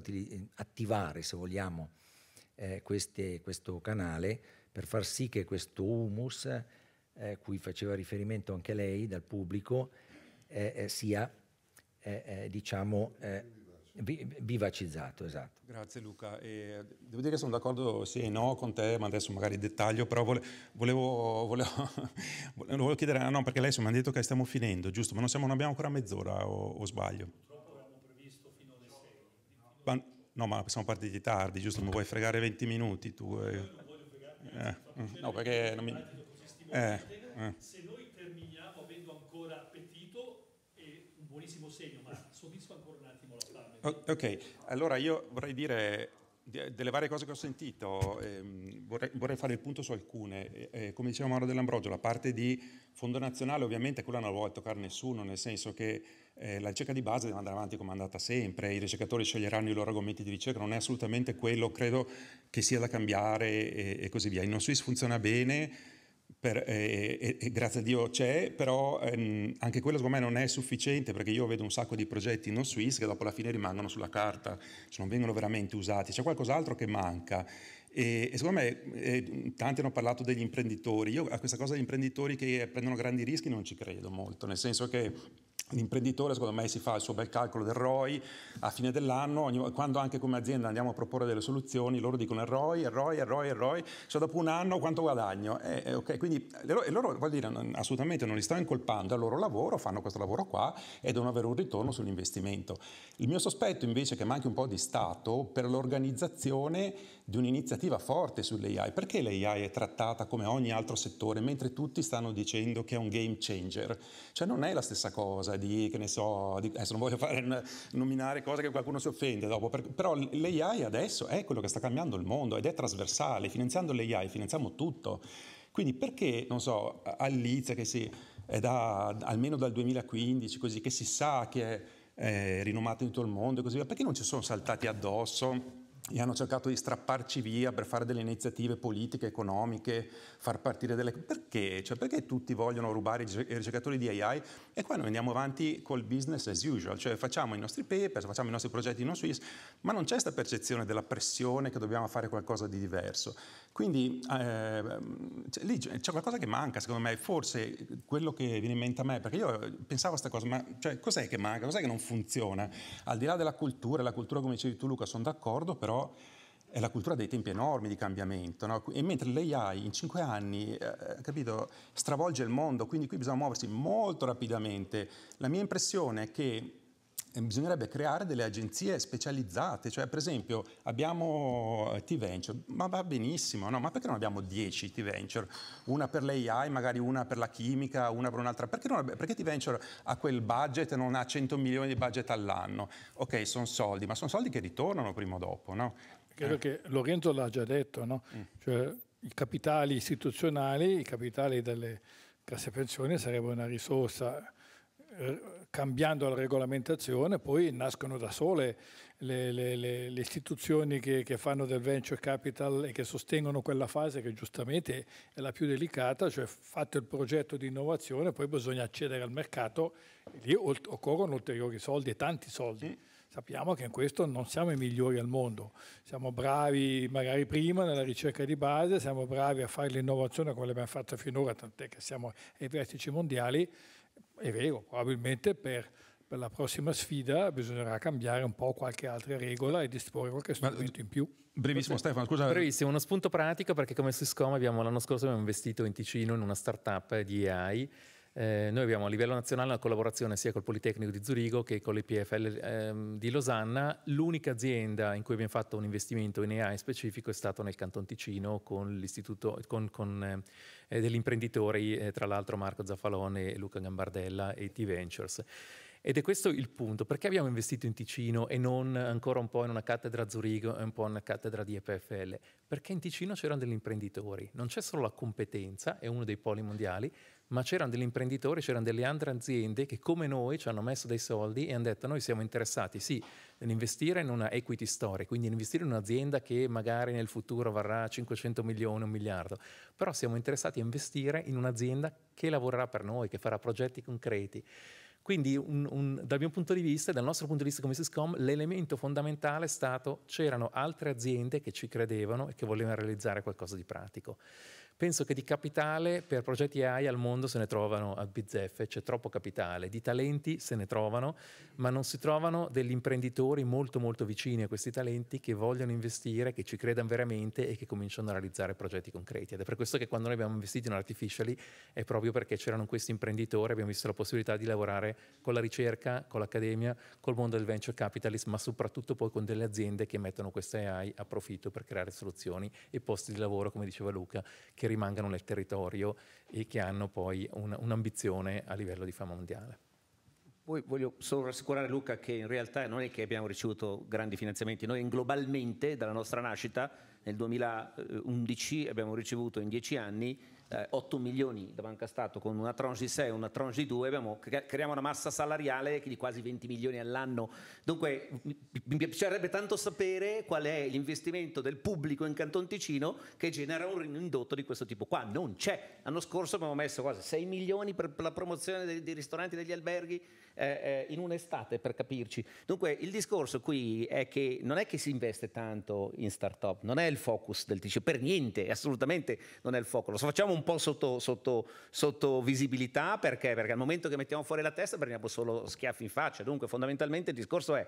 attivare, se vogliamo, eh, queste, questo canale per far sì che questo humus, eh, cui faceva riferimento anche lei dal pubblico, eh, eh sia eh, eh, diciamo vivacizzato. Esatto. Grazie Luca. E devo dire che sono d'accordo sì e no con te, ma adesso magari dettaglio, però vole, volevo, volevo, volevo, chiedere, no, perché lei mi ha detto che stiamo finendo, giusto? Ma non, siamo, non abbiamo ancora mezz'ora o, o sbaglio? Purtroppo avevamo previsto fino alle 6. No, ma siamo partiti tardi, giusto? Mi vuoi fregare 20 minuti tu? Eh. Non voglio fregare, eh, mm. cioè, no, perché non mi... Eh. Eh. Se noi terminiamo avendo ancora appetito, è un buonissimo segno, ma soddisfa ancora un attimo la fame. ok, allora io vorrei dire delle varie cose che ho sentito, ehm, vorrei, vorrei, fare il punto su alcune. Eh, come diceva Mauro Dell'Ambrogio, la parte di Fondo Nazionale ovviamente quella non la vuole toccare nessuno, nel senso che eh, la ricerca di base deve andare avanti come è andata sempre, i ricercatori sceglieranno i loro argomenti di ricerca, non è assolutamente quello, credo che sia da cambiare e, e così via. Il NoSwiss funziona bene, per, eh, eh, grazie a Dio c'è, però ehm, anche quello secondo me non è sufficiente perché io vedo un sacco di progetti non Swiss che dopo la fine rimangono sulla carta, cioè non vengono veramente usati, c'è qualcos'altro che manca. E, e secondo me eh, tanti hanno parlato degli imprenditori, io a questa cosa degli imprenditori che prendono grandi rischi non ci credo molto, nel senso che L'imprenditore, secondo me, si fa il suo bel calcolo del ROI a fine dell'anno, ogni, quando anche come azienda andiamo a proporre delle soluzioni, loro dicono ROI, ROI, ROI, ROI, cioè dopo un anno quanto guadagno? Eh, eh okay. quindi loro, loro voglio dire, non, assolutamente non li sto incolpando, è il loro lavoro, fanno questo lavoro qua e devono avere un ritorno sull'investimento. Il mio sospetto invece è che manchi un po' di Stato per l'organizzazione di un'iniziativa forte sull'AI. Perché l'AI è trattata come ogni altro settore, mentre tutti stanno dicendo che è un game changer? Cioè non è la stessa cosa di, che ne so, di, adesso non voglio fare, nominare cose che qualcuno si offende dopo, per, però l'AI adesso è quello che sta cambiando il mondo ed è trasversale, finanziando l'AI finanziamo tutto. Quindi perché, non so, Alizia che si, è da, almeno dal 2015, così, che si sa che è, è rinomata in tutto il mondo e così via, perché non ci sono saltati addosso? e hanno cercato di strapparci via per fare delle iniziative politiche, economiche, far partire delle... Perché? Cioè, perché tutti vogliono rubare i ricercatori di AI? E qua noi andiamo avanti col business as usual, cioè facciamo i nostri papers, facciamo i nostri progetti in Swiss, ma non c'è questa percezione della pressione che dobbiamo fare qualcosa di diverso. Quindi eh, lì c'è qualcosa che manca, secondo me, forse quello che viene in mente a me, perché io pensavo a questa cosa, ma cioè, cos'è che manca, cos'è che non funziona? Al di là della cultura, la cultura come dicevi tu Luca, sono d'accordo, però però è la cultura dei tempi enormi di cambiamento. No? E mentre l'AI in cinque anni eh, eh, capito, stravolge il mondo, quindi qui bisogna muoversi molto rapidamente, la mia impressione è che eh, bisognerebbe creare delle agenzie specializzate, cioè per esempio abbiamo eh, T-Venture, ma va benissimo, no? ma perché non abbiamo 10 T-Venture? Una per l'AI, magari una per la chimica, una per un'altra, perché, non, perché T-Venture ha quel budget e non ha 100 milioni di budget all'anno? Ok, sono soldi, ma sono soldi che ritornano prima o dopo, no? Credo eh. che Lorenzo l'ha già detto, no? Mm. Cioè, i capitali istituzionali, i capitali delle casse pensioni sarebbero una risorsa eh, cambiando la regolamentazione, poi nascono da sole le, le, le, le istituzioni che, che, fanno del venture capital e che sostengono quella fase che giustamente è la più delicata, cioè fatto il progetto di innovazione, poi bisogna accedere al mercato e lì occorrono ulteriori soldi e tanti soldi. Mm. Sappiamo che in questo non siamo i migliori al mondo, siamo bravi magari prima nella ricerca di base, siamo bravi a fare l'innovazione come l'abbiamo fatta finora, tant'è che siamo ai vertici mondiali, è vero, probabilmente per, per la prossima sfida bisognerà cambiare un po' qualche altra regola e disporre qualche strumento in eh, più. Brevissimo Stefano, scusa. Brevissimo, uno spunto pratico perché come Syscom l'anno scorso abbiamo investito in Ticino in una startup di AI eh, noi abbiamo a livello nazionale una collaborazione sia col Politecnico di Zurigo che con l'EPFL ehm, di Losanna. L'unica azienda in cui abbiamo fatto un investimento in AI specifico è stato nel Canton Ticino con, con, con eh, degli imprenditori, eh, tra l'altro Marco Zaffalone, Luca Gambardella e T-Ventures. Ed è questo il punto, perché abbiamo investito in Ticino e non ancora un po' in una cattedra a Zurigo e un po' in una cattedra di EPFL? Perché in Ticino c'erano degli imprenditori, non c'è solo la competenza, è uno dei poli mondiali, ma c'erano degli imprenditori, c'erano delle altre aziende che come noi ci hanno messo dei soldi e hanno detto noi siamo interessati sì ad investire in una equity story, quindi investire in un'azienda che magari nel futuro varrà 500 milioni, un miliardo, però siamo interessati a investire in un'azienda che lavorerà per noi, che farà progetti concreti. Quindi un, un, dal mio punto di vista, dal nostro punto di vista come SISCOM, l'elemento fondamentale è stato c'erano altre aziende che ci credevano e che volevano realizzare qualcosa di pratico. Penso che di capitale per progetti AI al mondo se ne trovano a bizzeffe, c'è troppo capitale, di talenti se ne trovano, ma non si trovano degli imprenditori molto molto vicini a questi talenti che vogliono investire, che ci credano veramente e che cominciano a realizzare progetti concreti. Ed è per questo che quando noi abbiamo investito in Artificially è proprio perché c'erano questi imprenditori, abbiamo visto la possibilità di lavorare con la ricerca, con l'accademia, col mondo del venture capitalist, ma soprattutto poi con delle aziende che mettono queste AI a profitto per creare soluzioni e posti di lavoro, come diceva Luca, che che rimangano nel territorio e che hanno poi un, un'ambizione a livello di fama mondiale. Poi voglio solo rassicurare Luca che in realtà non è che abbiamo ricevuto grandi finanziamenti, noi globalmente dalla nostra nascita nel 2011 eh, abbiamo ricevuto in dieci anni eh, 8 milioni da Banca Stato con una tranche di 6 e una tranche di 2, abbiamo, creiamo una massa salariale di quasi 20 milioni all'anno. Dunque mi piacerebbe tanto sapere qual è l'investimento del pubblico in Canton Ticino che genera un indotto di questo tipo qua. Non c'è. L'anno scorso abbiamo messo quasi 6 milioni per la promozione dei, dei ristoranti e degli alberghi eh, eh, in un'estate, per capirci. Dunque il discorso qui è che non è che si investe tanto in start-up, non è il focus del Ticino, per niente, assolutamente non è il focus. Lo facciamo un po' sotto, sotto, sotto visibilità perché? perché? al momento che mettiamo fuori la testa prendiamo solo schiaffi in faccia. Dunque fondamentalmente il discorso è,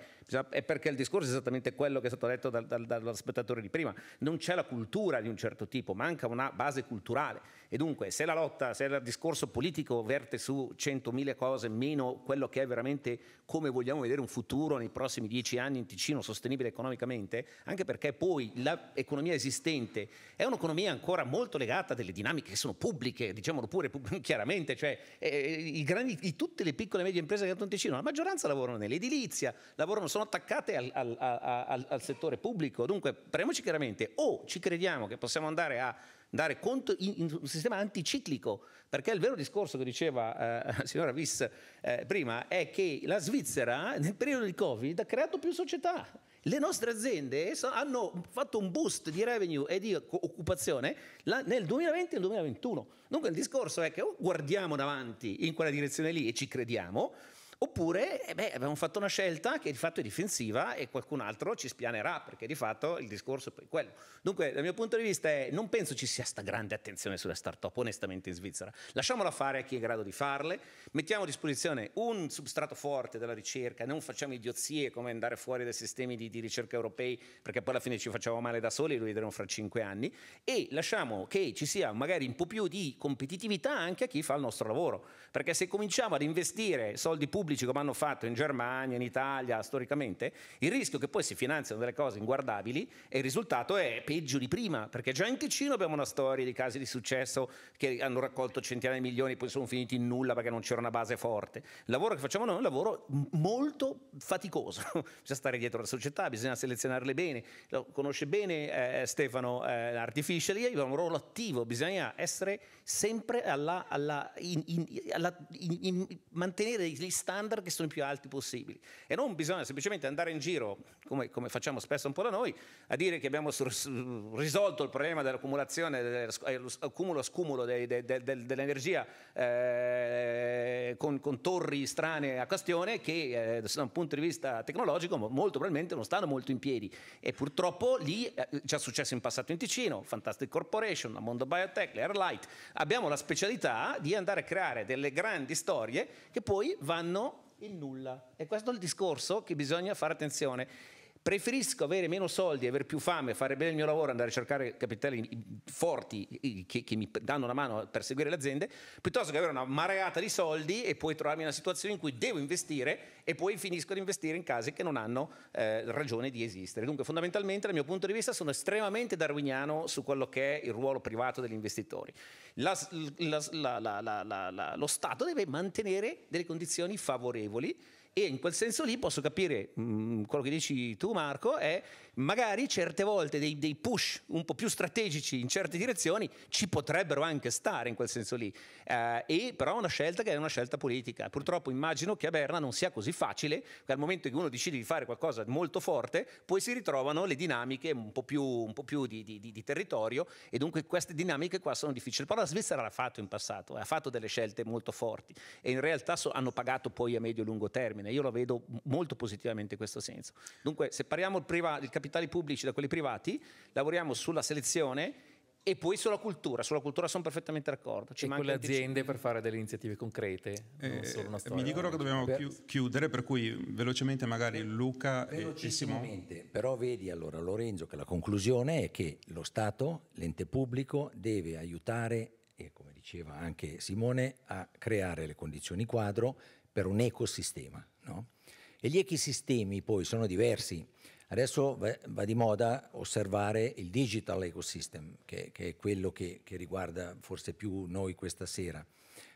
è perché il discorso è esattamente quello che è stato detto dal, dal, dallo spettatore di prima, non c'è la cultura di un certo tipo, manca una base culturale e dunque, se la lotta, se il discorso politico verte su 100.000 cose meno quello che è veramente come vogliamo vedere un futuro nei prossimi dieci anni in Ticino sostenibile economicamente, anche perché poi l'economia esistente è un'economia ancora molto legata a delle dinamiche che sono pubbliche, diciamolo pure chiaramente, cioè eh, i grandi, i, tutte le piccole e medie imprese che hanno in Ticino, la maggioranza lavorano nell'edilizia, lavorano, sono attaccate al, al, al, al settore pubblico, dunque parliamoci chiaramente, o ci crediamo che possiamo andare a dare conto in, in, un sistema anticiclico, perché il vero discorso che diceva eh, la signora Viss eh, prima è che la Svizzera nel periodo di Covid ha creato più società. Le nostre aziende hanno fatto un boost di revenue e di occupazione nel 2020 e nel 2021. Dunque il discorso è che o guardiamo davanti in quella direzione lì e ci crediamo, Oppure eh beh, abbiamo fatto una scelta che di fatto è difensiva e qualcun altro ci spianerà, perché di fatto il discorso è poi quello. Dunque, dal mio punto di vista, è, non penso ci sia sta grande attenzione sulle start-up, onestamente, in Svizzera. Lasciamola fare a chi è in grado di farle, mettiamo a disposizione un substrato forte della ricerca, non facciamo idiozie come andare fuori dai sistemi di, di ricerca europei, perché poi alla fine ci facciamo male da soli, e lo vedremo fra cinque anni, e lasciamo che ci sia magari un po' più di competitività anche a chi fa il nostro lavoro. Perché se cominciamo ad investire soldi pubblici, pubblici come hanno fatto in Germania, in Italia, storicamente, il rischio che poi si finanziano delle cose inguardabili e il risultato è peggio di prima, perché già in Ticino abbiamo una storia di casi di successo che hanno raccolto centinaia di milioni e poi sono finiti in nulla perché non c'era una base forte. Il lavoro che facciamo noi è un lavoro molto faticoso, bisogna stare dietro la società, bisogna selezionarle bene, lo conosce bene eh, Stefano eh, Artificially, è un ruolo attivo, bisogna essere sempre alla, alla, in, in, alla in, mantenere gli standard che sono i più alti possibili. E non bisogna semplicemente andare in giro come, come, facciamo spesso un po' da noi, a dire che abbiamo risolto il problema dell'accumulazione, dell'accumulo-scumulo eh, dell'energia eh, con, con, torri strane a questione che eh, da un punto di vista tecnologico molto probabilmente non stanno molto in piedi. E purtroppo lì, eh, già successo in passato in Ticino, Fantastic Corporation, Mondo Biotech, Airlight, abbiamo la specialità di andare a creare delle grandi storie che poi vanno in nulla. E questo è il discorso che bisogna fare attenzione preferisco avere meno soldi, avere più fame, fare bene il mio lavoro, andare a cercare capitali forti che, che mi danno una mano per seguire le aziende, piuttosto che avere una mareata di soldi e poi trovarmi in una situazione in cui devo investire e poi finisco ad investire in case che non hanno eh, ragione di esistere. Dunque fondamentalmente dal mio punto di vista sono estremamente darwiniano su quello che è il ruolo privato degli investitori. La, la, la, lo Stato deve mantenere delle condizioni favorevoli e in quel senso lì posso capire mh, mm, quello che dici tu Marco, è magari certe volte dei, dei, push un po' più strategici in certe direzioni ci potrebbero anche stare in quel senso lì, eh, e però è una scelta che è una scelta politica. Purtroppo immagino che a Berna non sia così facile, che al momento che uno decide di fare qualcosa molto forte, poi si ritrovano le dinamiche un po' più, un po più di, di, di, territorio e dunque queste dinamiche qua sono difficili. Però la Svizzera l'ha fatto in passato, eh, ha fatto delle scelte molto forti e in realtà so, hanno pagato poi a medio e lungo termine. Io lo vedo molto positivamente in questo senso. Dunque, separiamo il, priva- il capitale capitali pubblici da quelli privati, lavoriamo sulla selezione e poi sulla cultura, sulla cultura sono perfettamente d'accordo. Ci e con le aziende per fare delle iniziative concrete, eh, eh Mi dicono che dobbiamo chi chiudere, per cui velocemente magari Luca Velocissimamente, e Simone. Però vedi allora Lorenzo che la conclusione è che lo Stato, l'ente pubblico, deve aiutare, e come diceva anche Simone, a creare le condizioni quadro per un ecosistema. No? E gli ecosistemi poi sono diversi Adesso va di moda osservare il digital ecosystem, che, che è quello che, che, riguarda forse più noi questa sera.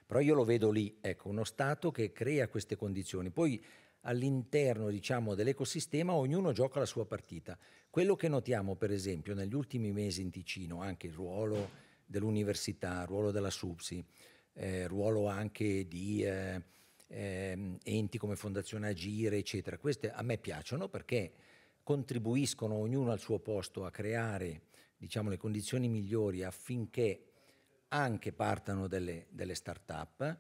Però io lo vedo lì, ecco, uno Stato che crea queste condizioni. Poi all'interno diciamo, dell'ecosistema ognuno gioca la sua partita. Quello che notiamo per esempio negli ultimi mesi in Ticino, anche il ruolo dell'università, il ruolo della SUPSI, eh, ruolo anche di... Eh, eh, enti come Fondazione Agire, eccetera. Queste a me piacciono perché contribuiscono ognuno al suo posto a creare diciamo, le condizioni migliori affinché anche partano delle, delle start-up,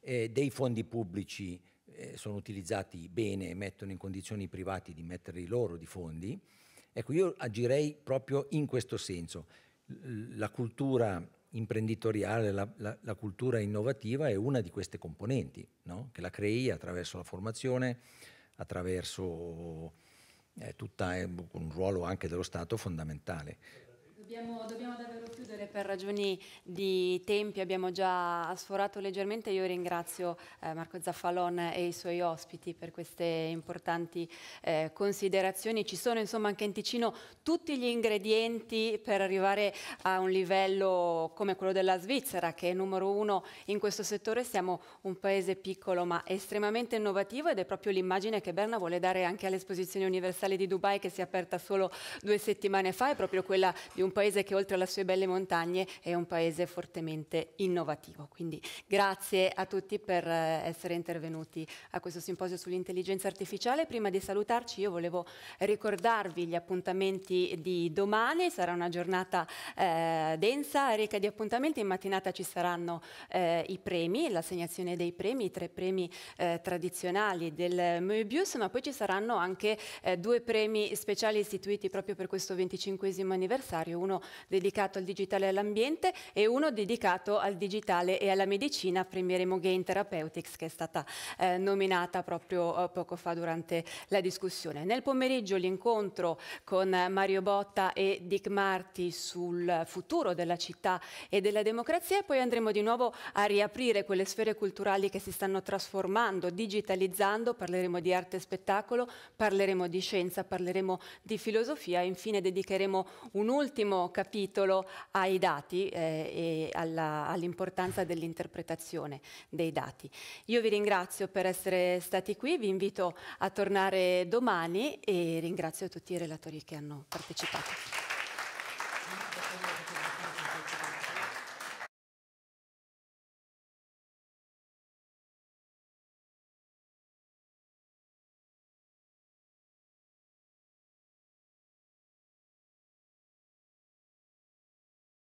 eh, dei fondi pubblici eh, sono utilizzati bene e mettono in condizioni i privati di mettere i loro di fondi. Ecco, io agirei proprio in questo senso. La cultura imprenditoriale, la, la, la cultura innovativa è una di queste componenti, no? che la crei attraverso la formazione, attraverso è tutta, un ruolo anche dello Stato fondamentale. Dobbiamo, dobbiamo davvero Michele, per ragioni di tempi abbiamo già sforato leggermente. Io ringrazio eh, Marco Zaffalon e i suoi ospiti per queste importanti eh, considerazioni. Ci sono insomma anche in Ticino tutti gli ingredienti per arrivare a un livello come quello della Svizzera, che è numero uno in questo settore. Siamo un paese piccolo ma estremamente innovativo ed è proprio l'immagine che Berna vuole dare anche all'esposizione universale di Dubai che si è aperta solo due settimane fa. È proprio quella di un paese che oltre alla sue belle montagne montagne è un paese fortemente innovativo. Quindi grazie a tutti per eh, essere intervenuti a questo simposio sull'intelligenza artificiale. Prima di salutarci io volevo ricordarvi gli appuntamenti di domani, sarà una giornata eh, densa, ricca di appuntamenti, in mattinata ci saranno eh, i premi, l'assegnazione dei premi, i tre premi eh, tradizionali del Moebius, ma poi ci saranno anche eh, due premi speciali istituiti proprio per questo 25 anniversario, uno dedicato al digitale digitale all'ambiente e uno dedicato al digitale e alla medicina, Premieremo Gain Therapeutics, che è stata eh, nominata proprio eh, poco fa durante la discussione. Nel pomeriggio l'incontro con Mario Botta e Dick Marti sul futuro della città e della democrazia e poi andremo di nuovo a riaprire quelle sfere culturali che si stanno trasformando, digitalizzando, parleremo di arte e spettacolo, parleremo di scienza, parleremo di filosofia e infine dedicheremo un ultimo capitolo a ai dati eh, e all'importanza dell'interpretazione dei dati. Io vi ringrazio per essere stati qui, vi invito a tornare domani e ringrazio tutti i relatori che hanno partecipato.